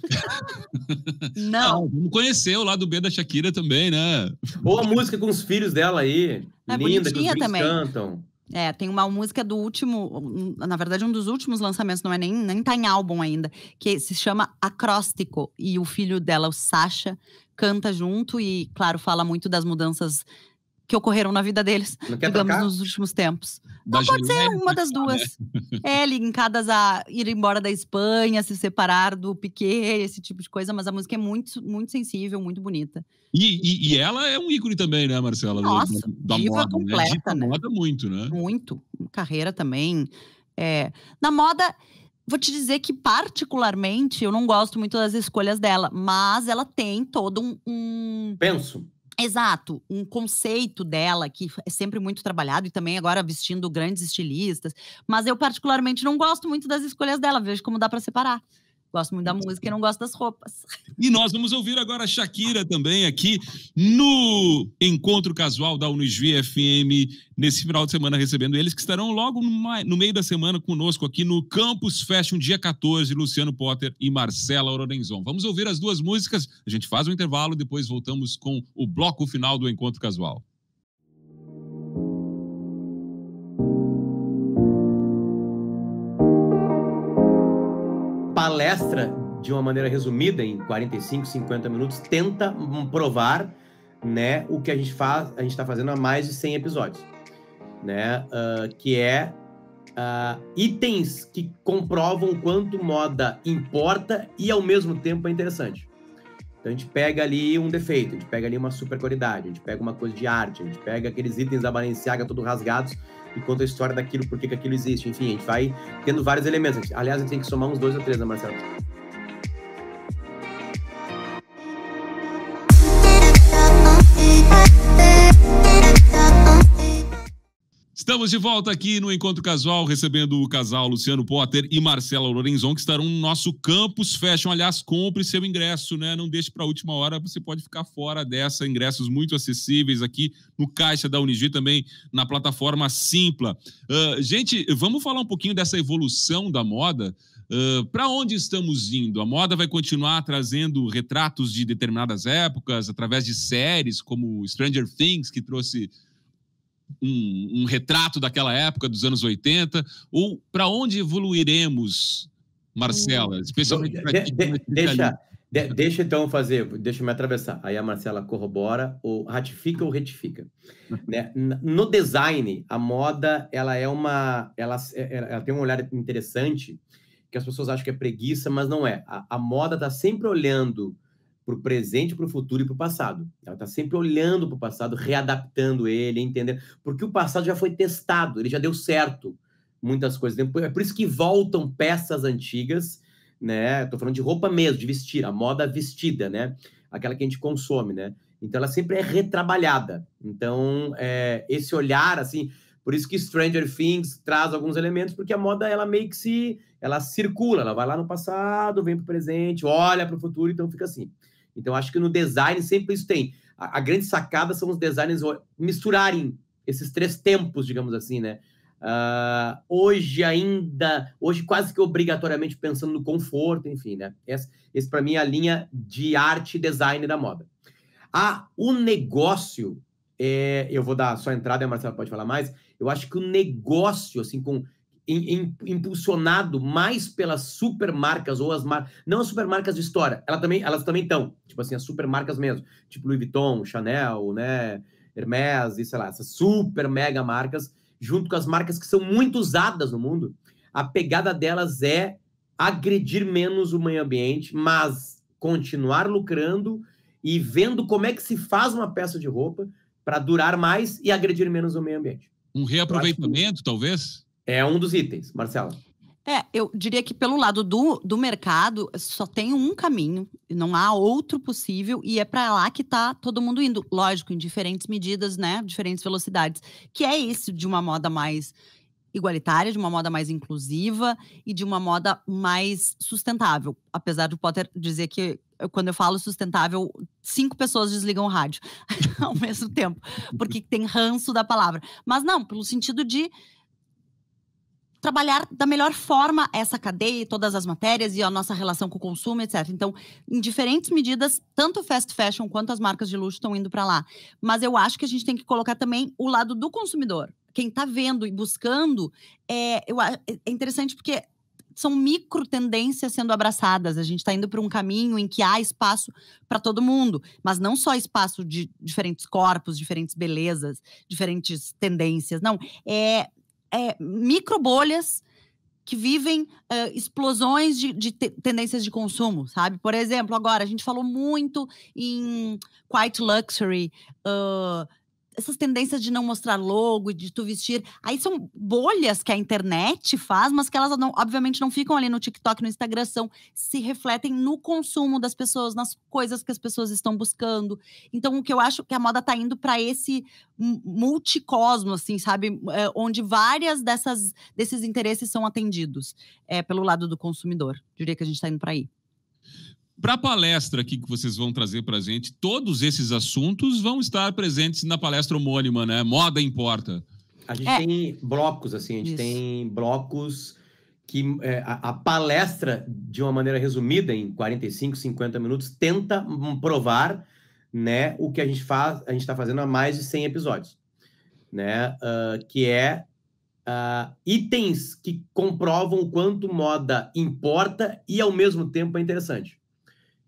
Não. Não. Ah, conhecer o lado B da Shakira também, né? Ou a música com os filhos dela aí. É linda, que os também. cantam. É, tem uma música do último, na verdade, um dos últimos lançamentos, não é nem, nem tá em álbum ainda, que se chama Acróstico. E o filho dela, o Sasha, canta junto e, claro, fala muito das mudanças que ocorreram na vida deles, digamos, nos últimos tempos. Da Não pode ser uma das né? duas. É, linkadas a ir embora da Espanha, se separar do Piquet, esse tipo de coisa, mas a música é muito, muito sensível, muito bonita. E, e, e ela é um ícone também, né, Marcela? Nossa, da, moda, né? completa, né? Diva né? moda muito, né? Muito. Carreira também. É, na moda, Vou te dizer que, particularmente, eu não gosto muito das escolhas dela, mas ela tem todo um. um... Penso. Exato, um conceito dela que é sempre muito trabalhado e também agora vestindo grandes estilistas, mas eu particularmente não gosto muito das escolhas dela, vejo como dá para separar. Gosto muito da música e não gosto das roupas. E nós vamos ouvir agora a Shakira também aqui no Encontro Casual da Unisvi FM, nesse final de semana, recebendo eles, que estarão logo no meio da semana conosco aqui no Campus Fashion, dia 14, Luciano Potter e Marcela Ororenzon. Vamos ouvir as duas músicas, a gente faz um intervalo, depois voltamos com o bloco final do Encontro Casual. palestra, de uma maneira resumida, em 45, 50 minutos, tenta provar né, o que a gente faz, a gente está fazendo há mais de 100 episódios, né, uh, que é uh, itens que comprovam quanto moda importa e ao mesmo tempo é interessante. Então a gente pega ali um defeito, a gente pega ali uma super qualidade, a gente pega uma coisa de arte, a gente pega aqueles itens da Balenciaga todo rasgados e conta a história daquilo, por que aquilo existe. Enfim, a gente vai tendo vários elementos. Aliás, a gente tem que somar uns dois ou três, né, Marcelo? Estamos de volta aqui no Encontro Casual, recebendo o casal Luciano Potter e Marcela Lorenzon, que estarão no nosso Campus Fashion. Aliás, compre seu ingresso, né? Não deixe para a última hora, você pode ficar fora dessa. Ingressos muito acessíveis aqui no Caixa da Unigi, também na plataforma Simpla. Uh, gente, vamos falar um pouquinho dessa evolução da moda. Uh, ah, para onde estamos indo? A moda vai continuar trazendo retratos de determinadas épocas através de séries como Stranger Things, que trouxe um, um retrato daquela época, dos anos 80? Ou para onde evoluiremos, Marcela? Hum. Especialmente de, de, tá de, deixa, deixa então fazer, deixa eu me atravessar. Aí a Marcela corrobora, ou ratifica ou retifica. né? No design, a moda ela é uma. Ela, é, é, ela tem um olhar interessante que as pessoas acham que é preguiça, mas não é. A, a moda está sempre olhando para o presente, para o futuro e para o passado. Ela está sempre olhando para o passado, readaptando ele, entendendo. Porque o passado já foi testado, ele já deu certo muitas coisas. Então, é por isso que voltam peças antigas, né? Estou falando de roupa mesmo, de vestir, a moda vestida, né? Aquela que a gente consome, né? Então ela sempre é retrabalhada. Então, é, esse olhar, assim, por isso que Stranger Things traz alguns elementos, porque a moda ela meio que se ela circula, ela vai lá no passado, vem para o presente, olha para o futuro, então fica assim. Então, acho que no design sempre isso tem. A, a grande sacada são os designers misturarem esses três tempos, digamos assim, né? Uh, hoje ainda, hoje quase que obrigatoriamente pensando no conforto, enfim, né? Esse, esse para mim é a linha de arte e design da moda. Ah, o negócio, é, eu vou dar só a entrada, a Marcela pode falar mais. Eu acho que o negócio, assim, com impulsionado mais pelas supermarcas ou as mar não as supermarcas de história, ela também, elas também estão, tipo assim, as supermarcas mesmo, tipo Louis Vuitton, Chanel, né, Hermès e sei lá, essas super mega marcas, junto com as marcas que são muito usadas no mundo, a pegada delas é agredir menos o meio ambiente, mas continuar lucrando e vendo como é que se faz uma peça de roupa para durar mais e agredir menos o meio ambiente. Um reaproveitamento, que... talvez? É um dos itens, Marcela. É, eu diria que pelo lado do, do mercado só tem um caminho, não há outro possível, e é para lá que está todo mundo indo. Lógico, em diferentes medidas, né? Diferentes velocidades. Que é esse de uma moda mais igualitária, de uma moda mais inclusiva e de uma moda mais sustentável. Apesar do Potter dizer que quando eu falo sustentável, cinco pessoas desligam o rádio <laughs> ao mesmo tempo, porque tem ranço da palavra. Mas não, pelo sentido de trabalhar da melhor forma essa cadeia e todas as matérias e a nossa relação com o consumo, etc. Então, em diferentes medidas, tanto fast fashion quanto as marcas de luxo estão indo para lá. Mas eu acho que a gente tem que colocar também o lado do consumidor. Quem está vendo e buscando, é, eu, é interessante porque são micro tendências sendo abraçadas. A gente está indo para um caminho em que há espaço para todo mundo, mas não só espaço de diferentes corpos, diferentes belezas, diferentes tendências. Não, é é, micro bolhas que vivem uh, explosões de, de te tendências de consumo, sabe? Por exemplo, agora a gente falou muito em quite luxury, uh, essas tendências de não mostrar logo, de tu vestir, aí são bolhas que a internet faz, mas que elas não, obviamente não ficam ali no TikTok, no Instagram, são se refletem no consumo das pessoas, nas coisas que as pessoas estão buscando. Então, o que eu acho que a moda está indo para esse multicosmo, assim, sabe, é, onde várias dessas desses interesses são atendidos é, pelo lado do consumidor. Diria que a gente está indo para aí. Para a palestra aqui que vocês vão trazer para a gente, todos esses assuntos vão estar presentes na palestra homônima, né? Moda importa. A gente é. tem blocos, assim, a gente Isso. tem blocos que é, a, a, palestra, de uma maneira resumida, em 45, 50 minutos, tenta provar né, o que a gente faz, a gente está fazendo há mais de 100 episódios, né, uh, que é uh, itens que comprovam o quanto moda importa e, ao mesmo tempo, é interessante.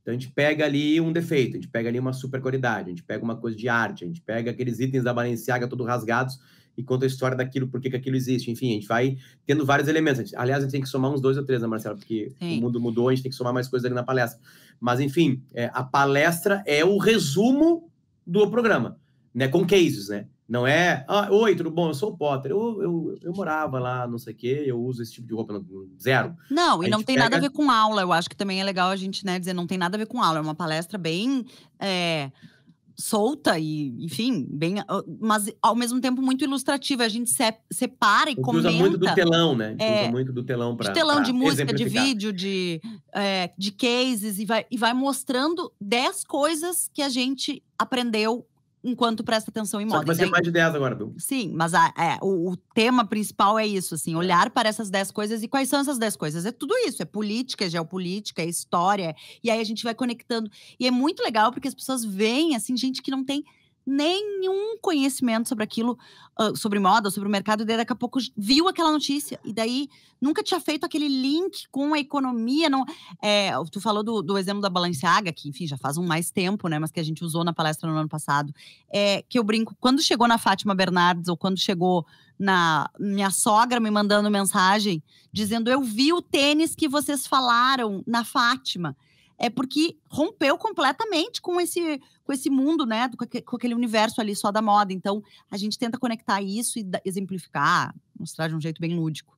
Então a gente pega ali um defeito, a gente pega ali uma super qualidade, a gente pega uma coisa de arte, a gente pega aqueles itens da Balenciaga todo rasgados e conta a história daquilo, por que aquilo existe. Enfim, a gente vai tendo vários elementos. A gente, aliás, a gente tem que somar uns dois ou três, né, Marcelo? Porque Sim. o mundo mudou, a gente tem que somar mais coisas ali na palestra. Mas, enfim, é, a palestra é o resumo do programa, né? Com cases, né? Não é, ah, oi, tudo bom? Eu sou o Potter. Eu, eu, eu morava lá, não sei o quê, eu uso esse tipo de roupa, zero. Não, e não tem pega... nada a ver com aula. Eu acho que também é legal a gente né, dizer, não tem nada a ver com aula. É uma palestra bem é, solta e, enfim, bem. Ah, mas ao mesmo tempo muito ilustrativa. A gente se, separa e comenta. Usa muito do telão, né? É, usa muito do telão para. De telão, pra de música, de vídeo, de, é, de cases, e vai, e vai mostrando 10 coisas que a gente aprendeu enquanto presta atenção em moda. Só que vai ser né? mais de 10 agora, Bill. Sim, mas a, é, o, o, tema principal é isso, assim, é. olhar para essas 10 coisas e quais são essas 10 coisas. É tudo isso, é política, é geopolítica, é história, e aí a gente vai conectando. E é muito legal porque as pessoas veem, assim, gente que não tem nenhum conhecimento sobre aquilo, sobre moda, sobre o mercado, e daí daqui a pouco viu aquela notícia, e daí nunca tinha feito aquele link com a economia. Não, é, tu falou do, do, exemplo da Balenciaga, que enfim, já faz um mais tempo, né, mas que a gente usou na palestra no ano passado, é, que eu brinco, quando chegou na Fátima Bernardes, ou quando chegou na minha sogra me mandando mensagem, dizendo, eu vi o tênis que vocês falaram na Fátima é porque rompeu completamente com esse, com esse mundo, né? Com aquele universo ali só da moda. Então, a gente tenta conectar isso e exemplificar, mostrar de um jeito bem lúdico.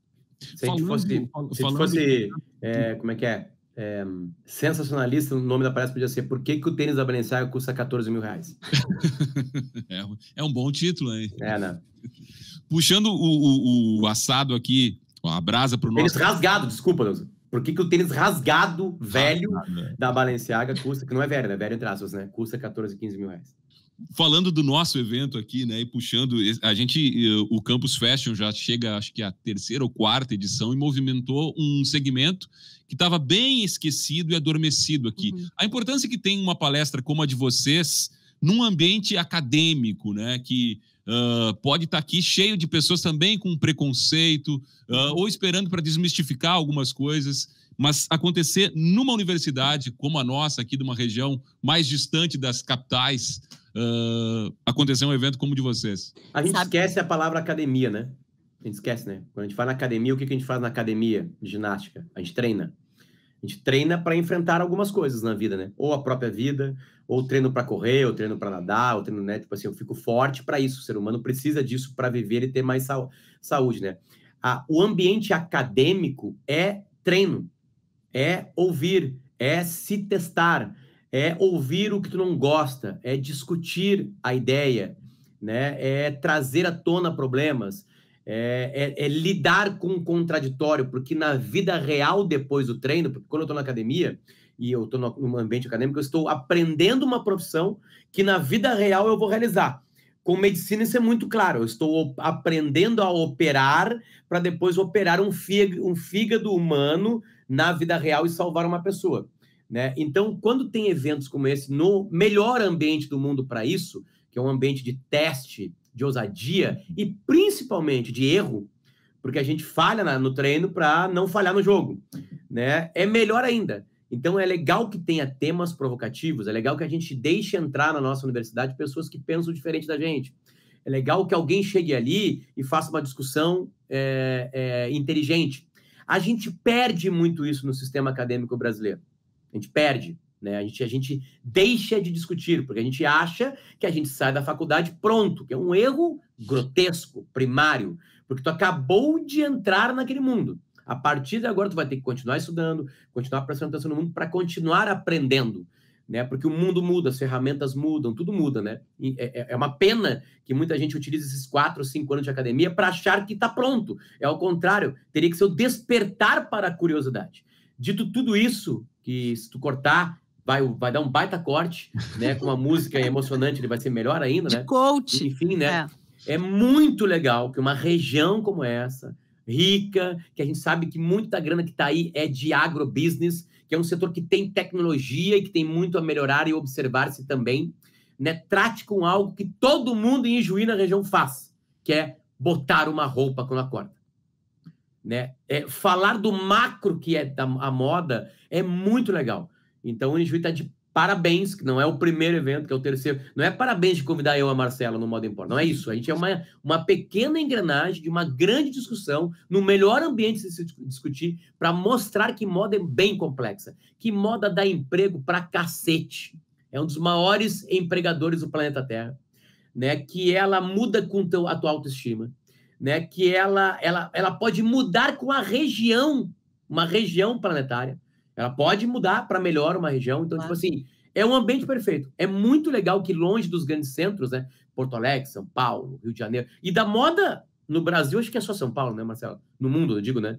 Se a gente fosse, se a gente fosse é, como é que é? é? sensacionalista, o nome da palestra podia ser Por que, que o tênis da Balenciaga custa 14 mil reais? <laughs> é, é, um bom título, hein? É, né? Puxando o, o, o assado aqui, a brasa para o nosso... Tênis rasgado, desculpa, Deus. Por que, que o tênis rasgado, velho, ah, da Balenciaga custa, que não é velho, né? Velho entre aspas, né? Custa 14, 15 mil reais falando do nosso evento aqui, né, e puxando, a gente, eh, o Campus Fashion já chega, acho que a terceira ou quarta edição e movimentou um segmento que estava bem esquecido e adormecido aqui. Uhum. A importância que tem uma palestra como a de vocês num ambiente acadêmico, né, que Uh, pode estar tá aqui cheio de pessoas também com preconceito uh, ou esperando para desmistificar algumas coisas, mas acontecer numa universidade como a nossa, aqui de uma região mais distante das capitais, uh, acontecer um evento como o de vocês. A gente esquece a palavra academia, né? A gente esquece, né? Quando a gente fala na academia, o que a gente faz na academia de ginástica? A gente treina. A gente treina para enfrentar algumas coisas na vida, né? Ou a própria vida, ou treino para correr, ou treino para nadar, ou treino, né? Tipo assim, eu fico forte para isso. O ser humano precisa disso para viver e ter mais sa saúde, né? o ambiente acadêmico é treino, é ouvir, é se testar, é ouvir o que tu não gosta, é discutir a ideia, né? É trazer à tona problemas, é, é, é lidar com o contraditório, porque na vida real depois do treino, porque quando eu estou na academia, e eu estou num ambiente acadêmico, eu estou aprendendo uma profissão que na vida real eu vou realizar. Com medicina, isso é muito claro. Eu estou aprendendo a operar para depois operar um fígado, um fígado humano na vida real e salvar uma pessoa. Né? Então, quando tem eventos como esse, no melhor ambiente do mundo para isso, que é um ambiente de teste, de ousadia e principalmente de erro, porque a gente falha na, no treino para não falhar no jogo, né? É melhor ainda. Então é legal que tenha temas provocativos, é legal que a gente deixe entrar na nossa universidade pessoas que pensam diferente da gente. É legal que alguém chegue ali e faça uma discussão é, é, inteligente. A gente perde muito isso no sistema acadêmico brasileiro. A gente perde. Né? A, gente, a gente deixa de discutir, porque a gente acha que a gente sai da faculdade pronto, que é um erro grotesco, primário, porque tu acabou de entrar naquele mundo. A partir de agora, tu vai ter que continuar estudando, continuar prestando atenção no mundo para continuar aprendendo. Né? Porque o mundo muda, as ferramentas mudam, tudo muda, né? É, é, é uma pena que muita gente utilize esses quatro, cinco anos de academia para achar que está pronto. É ao contrário, teria que ser o despertar para a curiosidade. Dito tudo isso, que se tu cortar, vai, vai dar um baita corte, né? Com uma música emocionante, ele vai ser melhor ainda, né? De coach. Enfim, né? É. é muito legal que uma região como essa, rica, que a gente sabe que muita grana que está aí é de agrobusiness, que é um setor que tem tecnologia e que tem muito a melhorar e observar-se também. Né? Trate com algo que todo mundo em Juína na região, faz, que é botar uma roupa quando acorda. Né? É, falar do macro que é da, a moda é muito legal. Então, o Juína está de parabéns, que não é o primeiro evento, que é o terceiro. Não é parabéns de convidar eu a Marcela no Moda Import. Não é isso. A gente é uma, uma pequena engrenagem de uma grande discussão no melhor ambiente de se discutir para mostrar que moda é bem complexa, que moda dá emprego para cacete. É um dos maiores empregadores do planeta Terra, né? Que ela muda com teu, a tua autoestima, né? Que ela, ela, ela pode mudar com a região, uma região planetária ela pode mudar para melhor uma região. Então, tipo claro. tipo assim, é um ambiente perfeito. É muito legal que longe dos grandes centros, né? Porto Alegre, São Paulo, Rio de Janeiro. E da moda no Brasil, acho que é só São Paulo, né, Marcelo? No mundo, eu digo, né?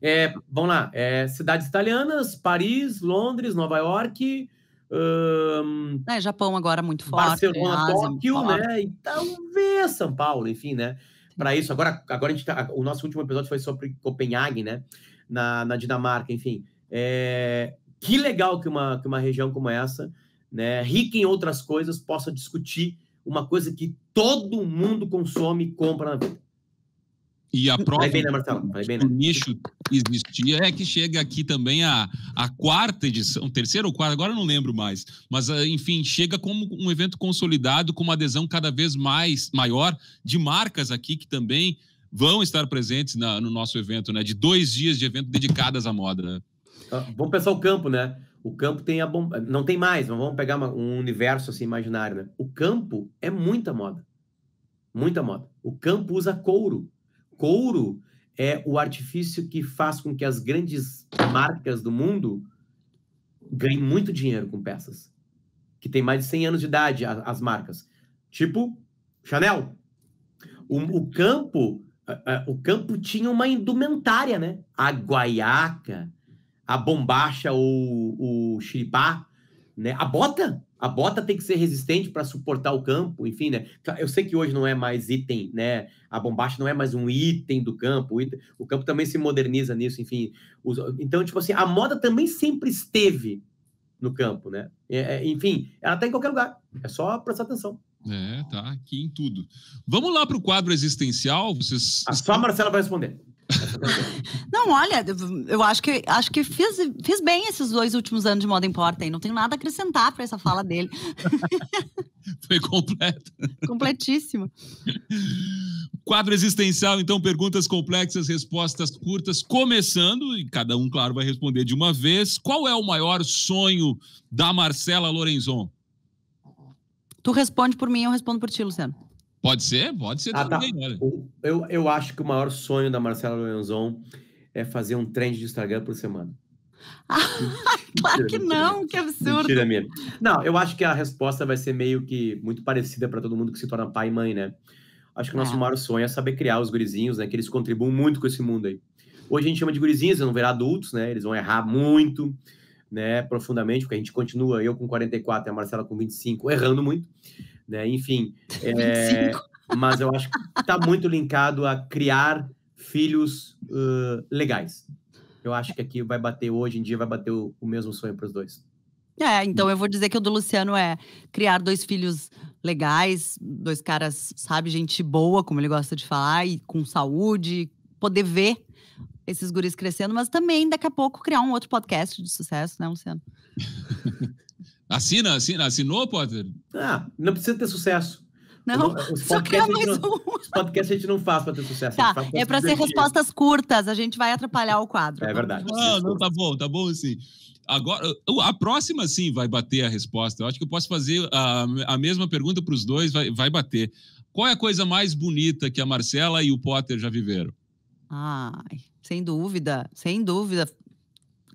É, vamos lá. É, cidades italianas, Paris, Londres, Nova York. Hum, é, Japão agora muito forte. Barcelona, Ásia, Tóquio, né? forte. né? E talvez São Paulo, enfim, né? Para isso, agora, agora a gente tá, o nosso último episódio foi sobre Copenhague, né? Na, na Dinamarca, enfim. É, que legal que uma, que uma região como essa, né, rica em outras coisas, possa discutir uma coisa que todo mundo consome e compra na vida. E a prova bem, né, Marcelo? Bem, né? nicho existia é que chega aqui também a, a quarta edição, terceira ou quarta, agora não lembro mais. Mas, ah, enfim, chega como um evento consolidado, com uma adesão cada vez mais maior de marcas aqui que também vão estar presentes na, no nosso evento, né? De dois dias de evento dedicadas à moda. Né? Ah, vamos pensar o campo, né? O campo tem a bomba. Não tem mais, mas vamos pegar uma, um universo assim imaginário, né? O campo é muita moda. Muita moda. O campo usa couro. Couro é o artifício que faz com que as grandes marcas do mundo ganhem muito dinheiro com peças. Que tem mais de 100 anos de idade, as marcas. Tipo, Chanel. o, o campo o campo tinha uma indumentária, né? A guaiaca, a bombacha ou o xiripá, né? A bota, a bota tem que ser resistente para suportar o campo, enfim, né? Eu sei que hoje não é mais item, né? A bombacha não é mais um item do campo, o, campo também se moderniza nisso, enfim. então, tipo assim, a moda também sempre esteve no campo, né? É, é enfim, ela está em qualquer lugar, é só prestar atenção. É, tá aqui em tudo. Vamos lá para o quadro existencial. Vocês. Ah, só a Marcela vai responder. <laughs> Não, olha, eu acho que, acho que fiz, fiz bem esses dois últimos anos de Moda Importa, e não tenho nada a acrescentar para essa fala dele. <laughs> Foi completo. Completíssimo. Quadro existencial, então, perguntas complexas, respostas curtas, começando, e cada um, claro, vai responder de uma vez. Qual é o maior sonho da Marcela Lorenzon? Tu responde por mim, eu respondo por ti, Luciano. Pode ser, pode ser ah, tá. também, tá. Eu, eu acho que o maior sonho da Marcela Lorenzon é fazer um trend de Instagram por semana. Ah, <laughs> claro que não, que absurdo. Mentira minha. Não, eu acho que a resposta vai ser meio que muito parecida para todo mundo que se torna pai e mãe, né? Acho que o nosso é. maior sonho é saber criar os gurizinhos, né? Que eles contribuem muito com esse mundo aí. Hoje a gente chama de gurizinhos, eles vão virar adultos, né? Eles vão errar muito, né? Profundamente, porque a gente continua, eu com 44 e a Marcela com 25, errando muito né? Enfim, <laughs> é, mas eu acho que está muito linkado a criar filhos uh, legais. Eu acho que aqui vai bater, hoje em dia, vai bater o, o mesmo sonho para os dois. É, então eu vou dizer que o do Luciano é criar dois filhos legais, dois caras, sabe, gente boa, como ele gosta de falar, e com saúde, poder ver esses guris crescendo, mas também daqui a pouco criar um outro podcast de sucesso, né, Luciano? <laughs> Assina, assina, assinou, Potter? Ah, não precisa ter sucesso. Não, só criar mais não, um. Só porque a gente não faz para ter sucesso. Tá, é para ser respostas curtas, a gente vai atrapalhar o quadro. É verdade. Não, ah, não, tá bom, tá bom assim. Agora, uh, a próxima sim vai bater a resposta. Eu acho que eu posso fazer a, a mesma pergunta para os dois, vai, vai bater. Qual é a coisa mais bonita que a Marcela e o Potter já viveram? Ai, sem dúvida, sem dúvida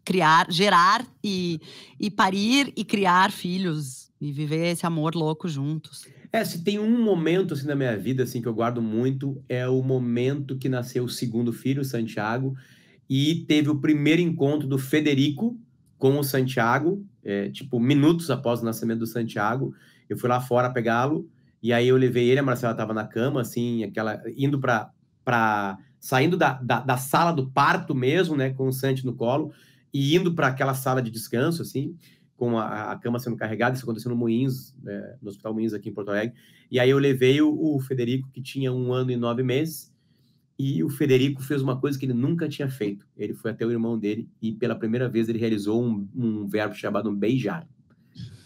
criar, gerar e, e parir e criar filhos e viver esse amor louco juntos. É, se tem um momento assim na minha vida assim que eu guardo muito é o momento que nasceu o segundo filho, Santiago, e teve o primeiro encontro do Federico com o Santiago, é, tipo minutos após o nascimento do Santiago, eu fui lá fora pegá-lo e aí eu levei ele, a Marcela estava na cama assim, aquela indo para para saindo da, da, da, sala do parto mesmo, né, com o Santi no colo, e indo para aquela sala de descanso, assim, com a, a, cama sendo carregada, isso aconteceu no Moinhos, né, no Hospital Moinhos aqui em Porto Alegre, e aí eu levei o, o, Federico, que tinha um ano e nove meses, e o Federico fez uma coisa que ele nunca tinha feito, ele foi até o irmão dele, e pela primeira vez ele realizou um, um verbo chamado beijar,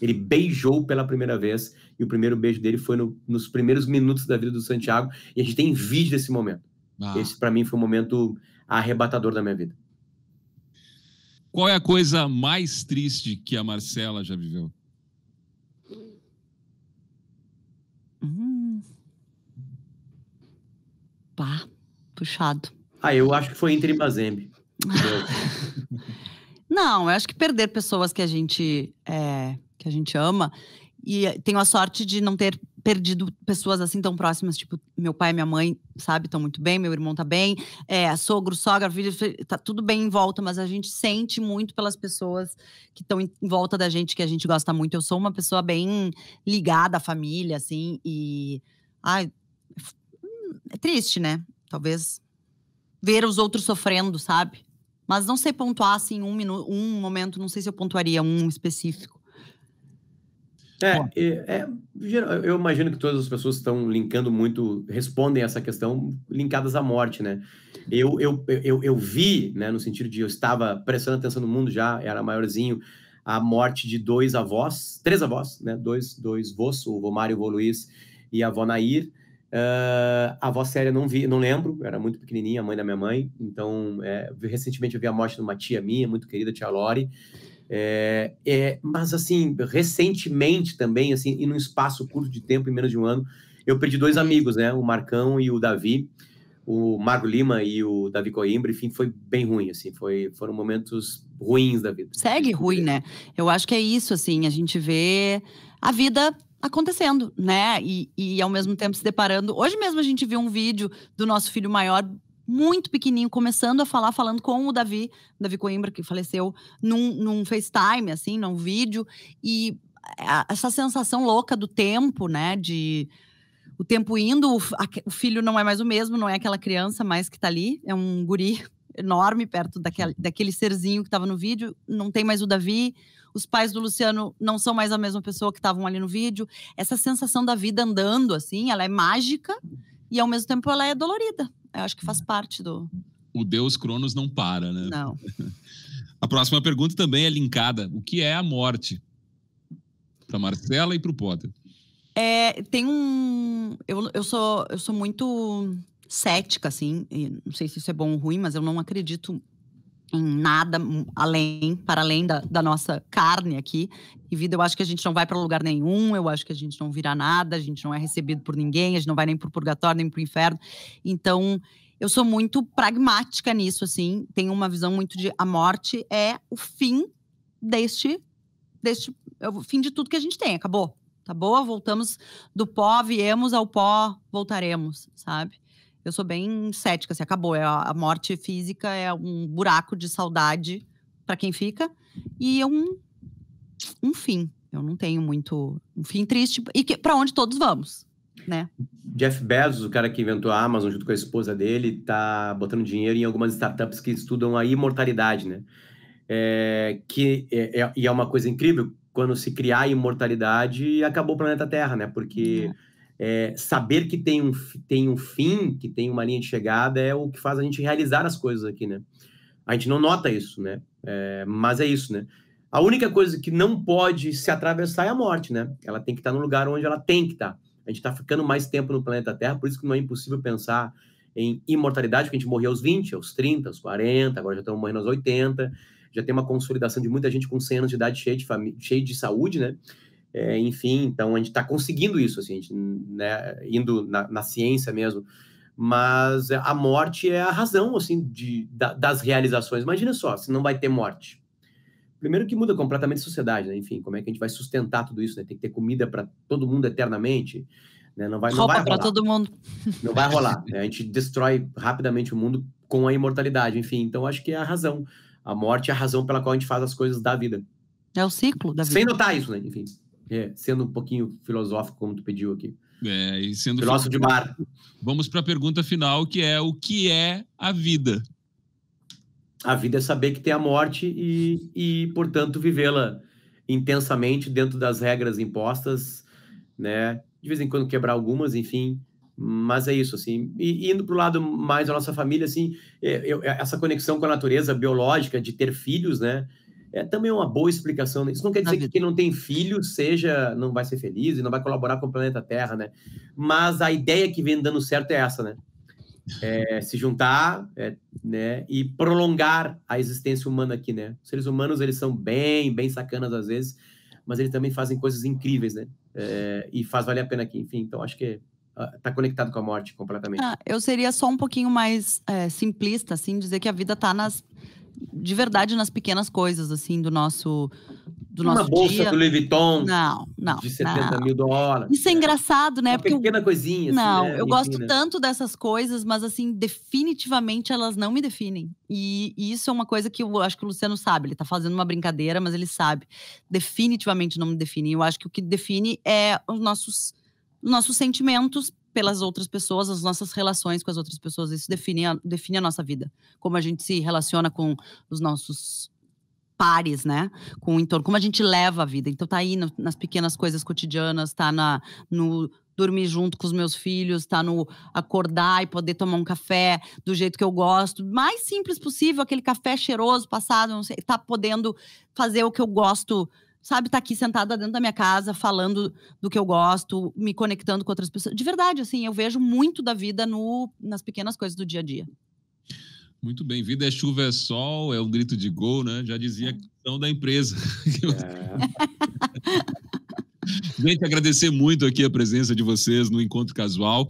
ele beijou pela primeira vez, e o primeiro beijo dele foi no, nos primeiros minutos da vida do Santiago, e a gente tem vídeo desse momento, ah. esse para mim foi um momento arrebatador da minha vida. Qual é a coisa mais triste que a Marcela já viveu? Hum. Pá, puxado. Ah, eu acho que foi entre Mazembe. <laughs> Não, eu acho que perder pessoas que a gente é, que a gente ama e eh, tenho a sorte de não ter perdido pessoas assim tão próximas, tipo, meu pai e minha mãe, sabe, estão muito bem, meu irmão tá bem, é, sogro, sogra, filho, tá tudo bem em volta, mas a gente sente muito pelas pessoas que estão em volta da gente, que a gente gosta muito. Eu sou uma pessoa bem ligada à família, assim, e. Ai, é triste, né? Talvez ver os outros sofrendo, sabe? Mas não sei pontuar, assim, um, minuto, um momento, não sei se eu pontuaria um específico. É, é, eu imagino que todas as pessoas estão linkando muito, respondem essa questão linkadas à morte, né? Eu, eu, eu, eu vi, né, no sentido de eu estava prestando atenção no mundo já, era maiorzinho, a morte de dois avós, três avós, né? Dois, dois vós, o vô Mário, o vô Luiz e a avó Nair. Uh, a avó séria não vi, não lembro, era muito pequenininha, a mãe da minha mãe. Então, é, recentemente eu vi a morte de uma tia minha, muito querida, tia Lore. É, é, mas assim, recentemente também, assim, e num espaço curto de tempo, em menos de um ano, eu perdi dois amigos, né? O Marcão e o Davi, o Marco Lima e o Davi Coimbra, enfim, foi bem ruim, assim, foi, foram momentos ruins da vida. Segue ruim, né? Eu acho que é isso, assim, a gente vê a vida acontecendo, né? E, e ao mesmo tempo se deparando. Hoje mesmo a gente viu um vídeo do nosso filho maior muito pequenininho, começando a falar, falando com o Davi, Davi Coimbra, que faleceu, num, num FaceTime, assim, num vídeo. E essa sensação louca do tempo, né? De o tempo indo, o, o filho não é mais o mesmo, não é aquela criança mais que tá ali, é um guri <laughs> enorme perto daquele, daquele serzinho que estava no vídeo, não tem mais o Davi, os pais do Luciano não são mais a mesma pessoa que estavam ali no vídeo. Essa sensação da vida andando, assim, ela é mágica e ao mesmo tempo ela é dolorida. Eu acho que faz é. parte do. O Deus Cronos não para, né? Não. <laughs> A próxima pergunta também é linkada. O que é a morte? Para Marcela e para o Potter. É, tem um. Eu, eu, sou, eu sou muito cética, assim. Não sei se isso é bom ou ruim, mas eu não acredito em nada além, para além da, da, nossa carne aqui. E vida, eu acho que a gente não vai para lugar nenhum, eu acho que a gente não virá nada, a gente não é recebido por ninguém, a gente não vai nem para o purgatório, nem para o inferno. Então, eu sou muito pragmática nisso, assim. Tenho uma visão muito de a morte é o fim deste, deste é o fim de tudo que a gente tem, acabou. Tá boa? Voltamos do pó, viemos ao pó, voltaremos, sabe? Eu sou bem cética, assim, acabou. É a, a morte física é um buraco de saudade para quem fica e é um, um fim. Eu não tenho muito um fim triste e para onde todos vamos, né? Jeff Bezos, o cara que inventou a Amazon junto com a esposa dele, tá botando dinheiro em algumas startups que estudam a imortalidade, né? É, que é, é, e é uma coisa incrível quando se criar imortalidade acabou o planeta Terra, né? Porque é é, saber que tem um, tem um fim, que tem uma linha de chegada, é o que faz a gente realizar as coisas aqui, né? A gente não nota isso, né? É, mas é isso, né? A única coisa que não pode se atravessar é a morte, né? Ela tem que estar no lugar onde ela tem que estar. A gente está ficando mais tempo no planeta Terra, por isso que não é impossível pensar em imortalidade, porque a gente morreu aos 20, aos 30, aos 40, agora já estamos morrendo aos 80, já tem uma consolidação de muita gente com 100 anos de idade cheia de, cheia de saúde, né? É, enfim, então a gente está conseguindo isso, assim, a gente, né, indo na, na, ciência mesmo. Mas a morte é a razão, assim, de, da, das realizações. Imagina só, se não vai ter morte. Primeiro que muda completamente a sociedade, né? Enfim, como é que a gente vai sustentar tudo isso, né? Tem que ter comida para todo mundo eternamente, né? Não vai, Roupa para todo mundo. Não vai rolar. <laughs> Né? A gente destrói rapidamente o mundo com a imortalidade, enfim. Então, acho que é a razão. A morte é a razão pela qual a gente faz as coisas da vida. É o ciclo da vida. Sem notar isso, né? Enfim. É, sendo um pouquinho filosófico, como tu pediu aqui. É, e sendo Filósofo de mar. Vamos para a pergunta final, que é o que é a vida? A vida é saber que tem a morte e, e portanto, vivê-la intensamente dentro das regras impostas, né? De vez em quando quebrar algumas, enfim, mas é isso, assim. E indo para o lado mais da nossa família, assim, é, eu, é, essa conexão com a natureza biológica, de ter filhos, né? é também é uma boa explicação. Né? Isso não quer dizer que quem não tem filho seja, não vai ser feliz e não vai colaborar com o planeta Terra, né? Mas a ideia que vem dando certo é essa, né? É, se juntar, é, né? E prolongar a existência humana aqui, né? Os seres humanos eles são bem, bem sacanas às vezes, mas eles também fazem coisas incríveis, né? É, e faz valer a pena aqui, enfim. Então acho que ah, tá conectado com a morte completamente. Ah, eu seria só um pouquinho mais é, simplista, assim, dizer que a vida tá nas de verdade nas pequenas coisas, assim, do nosso. Do Uma bolsa dia. do Louis Vuitton. Não, não. De 70 não. mil dólares. Isso é né? engraçado, né? Uma Porque pequena eu, coisinha. Assim, não, assim, né? eu gosto Enfim, tanto dessas coisas, mas, assim, definitivamente elas não me definem. E, e, isso é uma coisa que eu acho que o Luciano sabe. Ele tá fazendo uma brincadeira, mas ele sabe. Definitivamente não me define. Eu acho que o que define é os nossos, nossos sentimentos pelas outras pessoas, as nossas relações com as outras pessoas. Isso define a, define a nossa vida. Como a gente se relaciona com os nossos pares, né? Com o entorno, como a gente leva a vida. Então tá aí no, nas pequenas coisas cotidianas, tá na, no dormir junto com os meus filhos, tá no acordar e poder tomar um café do jeito que eu gosto, mais simples possível, aquele café cheiroso passado, não sei, tá podendo fazer o que eu gosto sabe, estar tá aqui sentada dentro da minha casa, falando do que eu gosto, me conectando com outras pessoas. De verdade, assim, eu vejo muito da vida no, nas pequenas coisas do dia a dia. Muito bem, vida é chuva, é sol, é um grito de gol, né? Já dizia é. a questão da empresa. <laughs> É. <laughs> Gente, agradecer muito aqui a presença de vocês no Encontro Casual.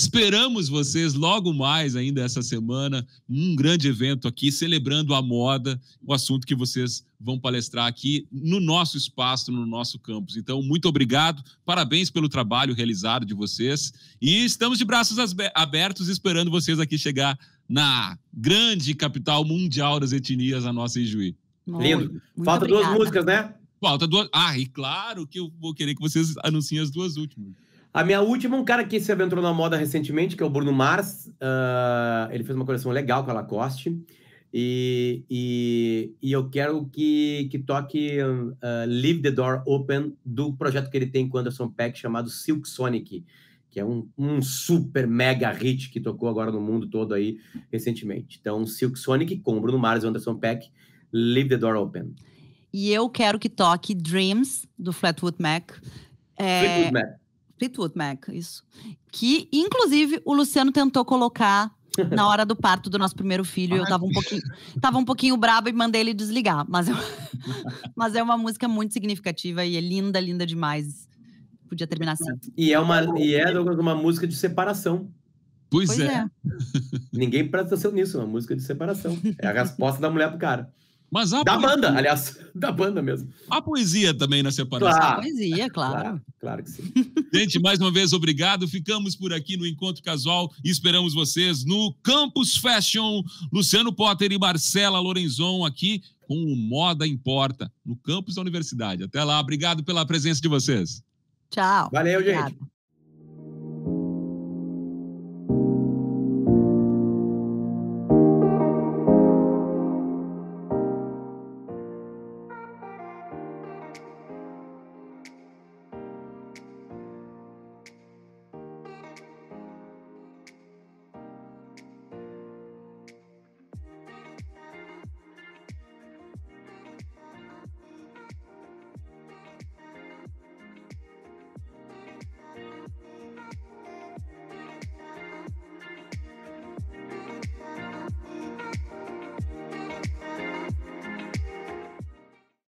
Esperamos vocês logo mais ainda essa semana, um grande evento aqui celebrando a moda, o assunto que vocês vão palestrar aqui no nosso espaço, no nosso campus. Então, muito obrigado, parabéns pelo trabalho realizado de vocês e estamos de braços abertos esperando vocês aqui chegar na grande capital mundial das etnias, a nossa Ijuí. Lindo. Falta obrigada. duas músicas, né? Falta duas. Ah, e claro que eu vou querer que vocês anunciem as duas últimas. A minha última, um cara que se aventurou na moda recentemente, que é o Bruno Mars. Uh, ele fez uma coleção legal com a Lacoste. E, e, e eu quero que, que toque uh, Leave the Door Open do projeto que ele tem com Anderson Peck chamado Silk Sonic, que é um, um super mega hit que tocou agora no mundo todo aí recentemente. Então, Silk Sonic com Bruno Mars e Anderson Peck, Leave the Door Open. E eu quero que toque Dreams do Flatwood Mac. É... Fleetwood Mac Fleetwood Mac, isso. Que, inclusive, o Luciano tentou colocar na hora do parto do nosso primeiro filho. Eu tava um pouquinho, tava um pouquinho braba e mandei ele desligar. Mas, eu, é <laughs> mas é uma música muito significativa e é linda, linda demais. Podia terminar assim. E é uma, e é, uma música de separação. Pois, pois é. é. Ninguém presta atenção nisso, é uma música de separação. É a resposta da mulher pro cara. Mas da poesia... banda, aliás, <laughs> da banda mesmo. A poesia também na né, separação. Claro. A poesia, é, claro. claro. Claro que sim. <laughs> Gente, mais uma vez, obrigado. Ficamos por aqui no Encontro Casual e esperamos vocês no Campus Fashion. Luciano Potter e Marcela Lorenzon aqui com o Moda Importa, no campus da universidade. Até lá. Obrigado pela presença de vocês. Tchau. Valeu, gente. Obrigado.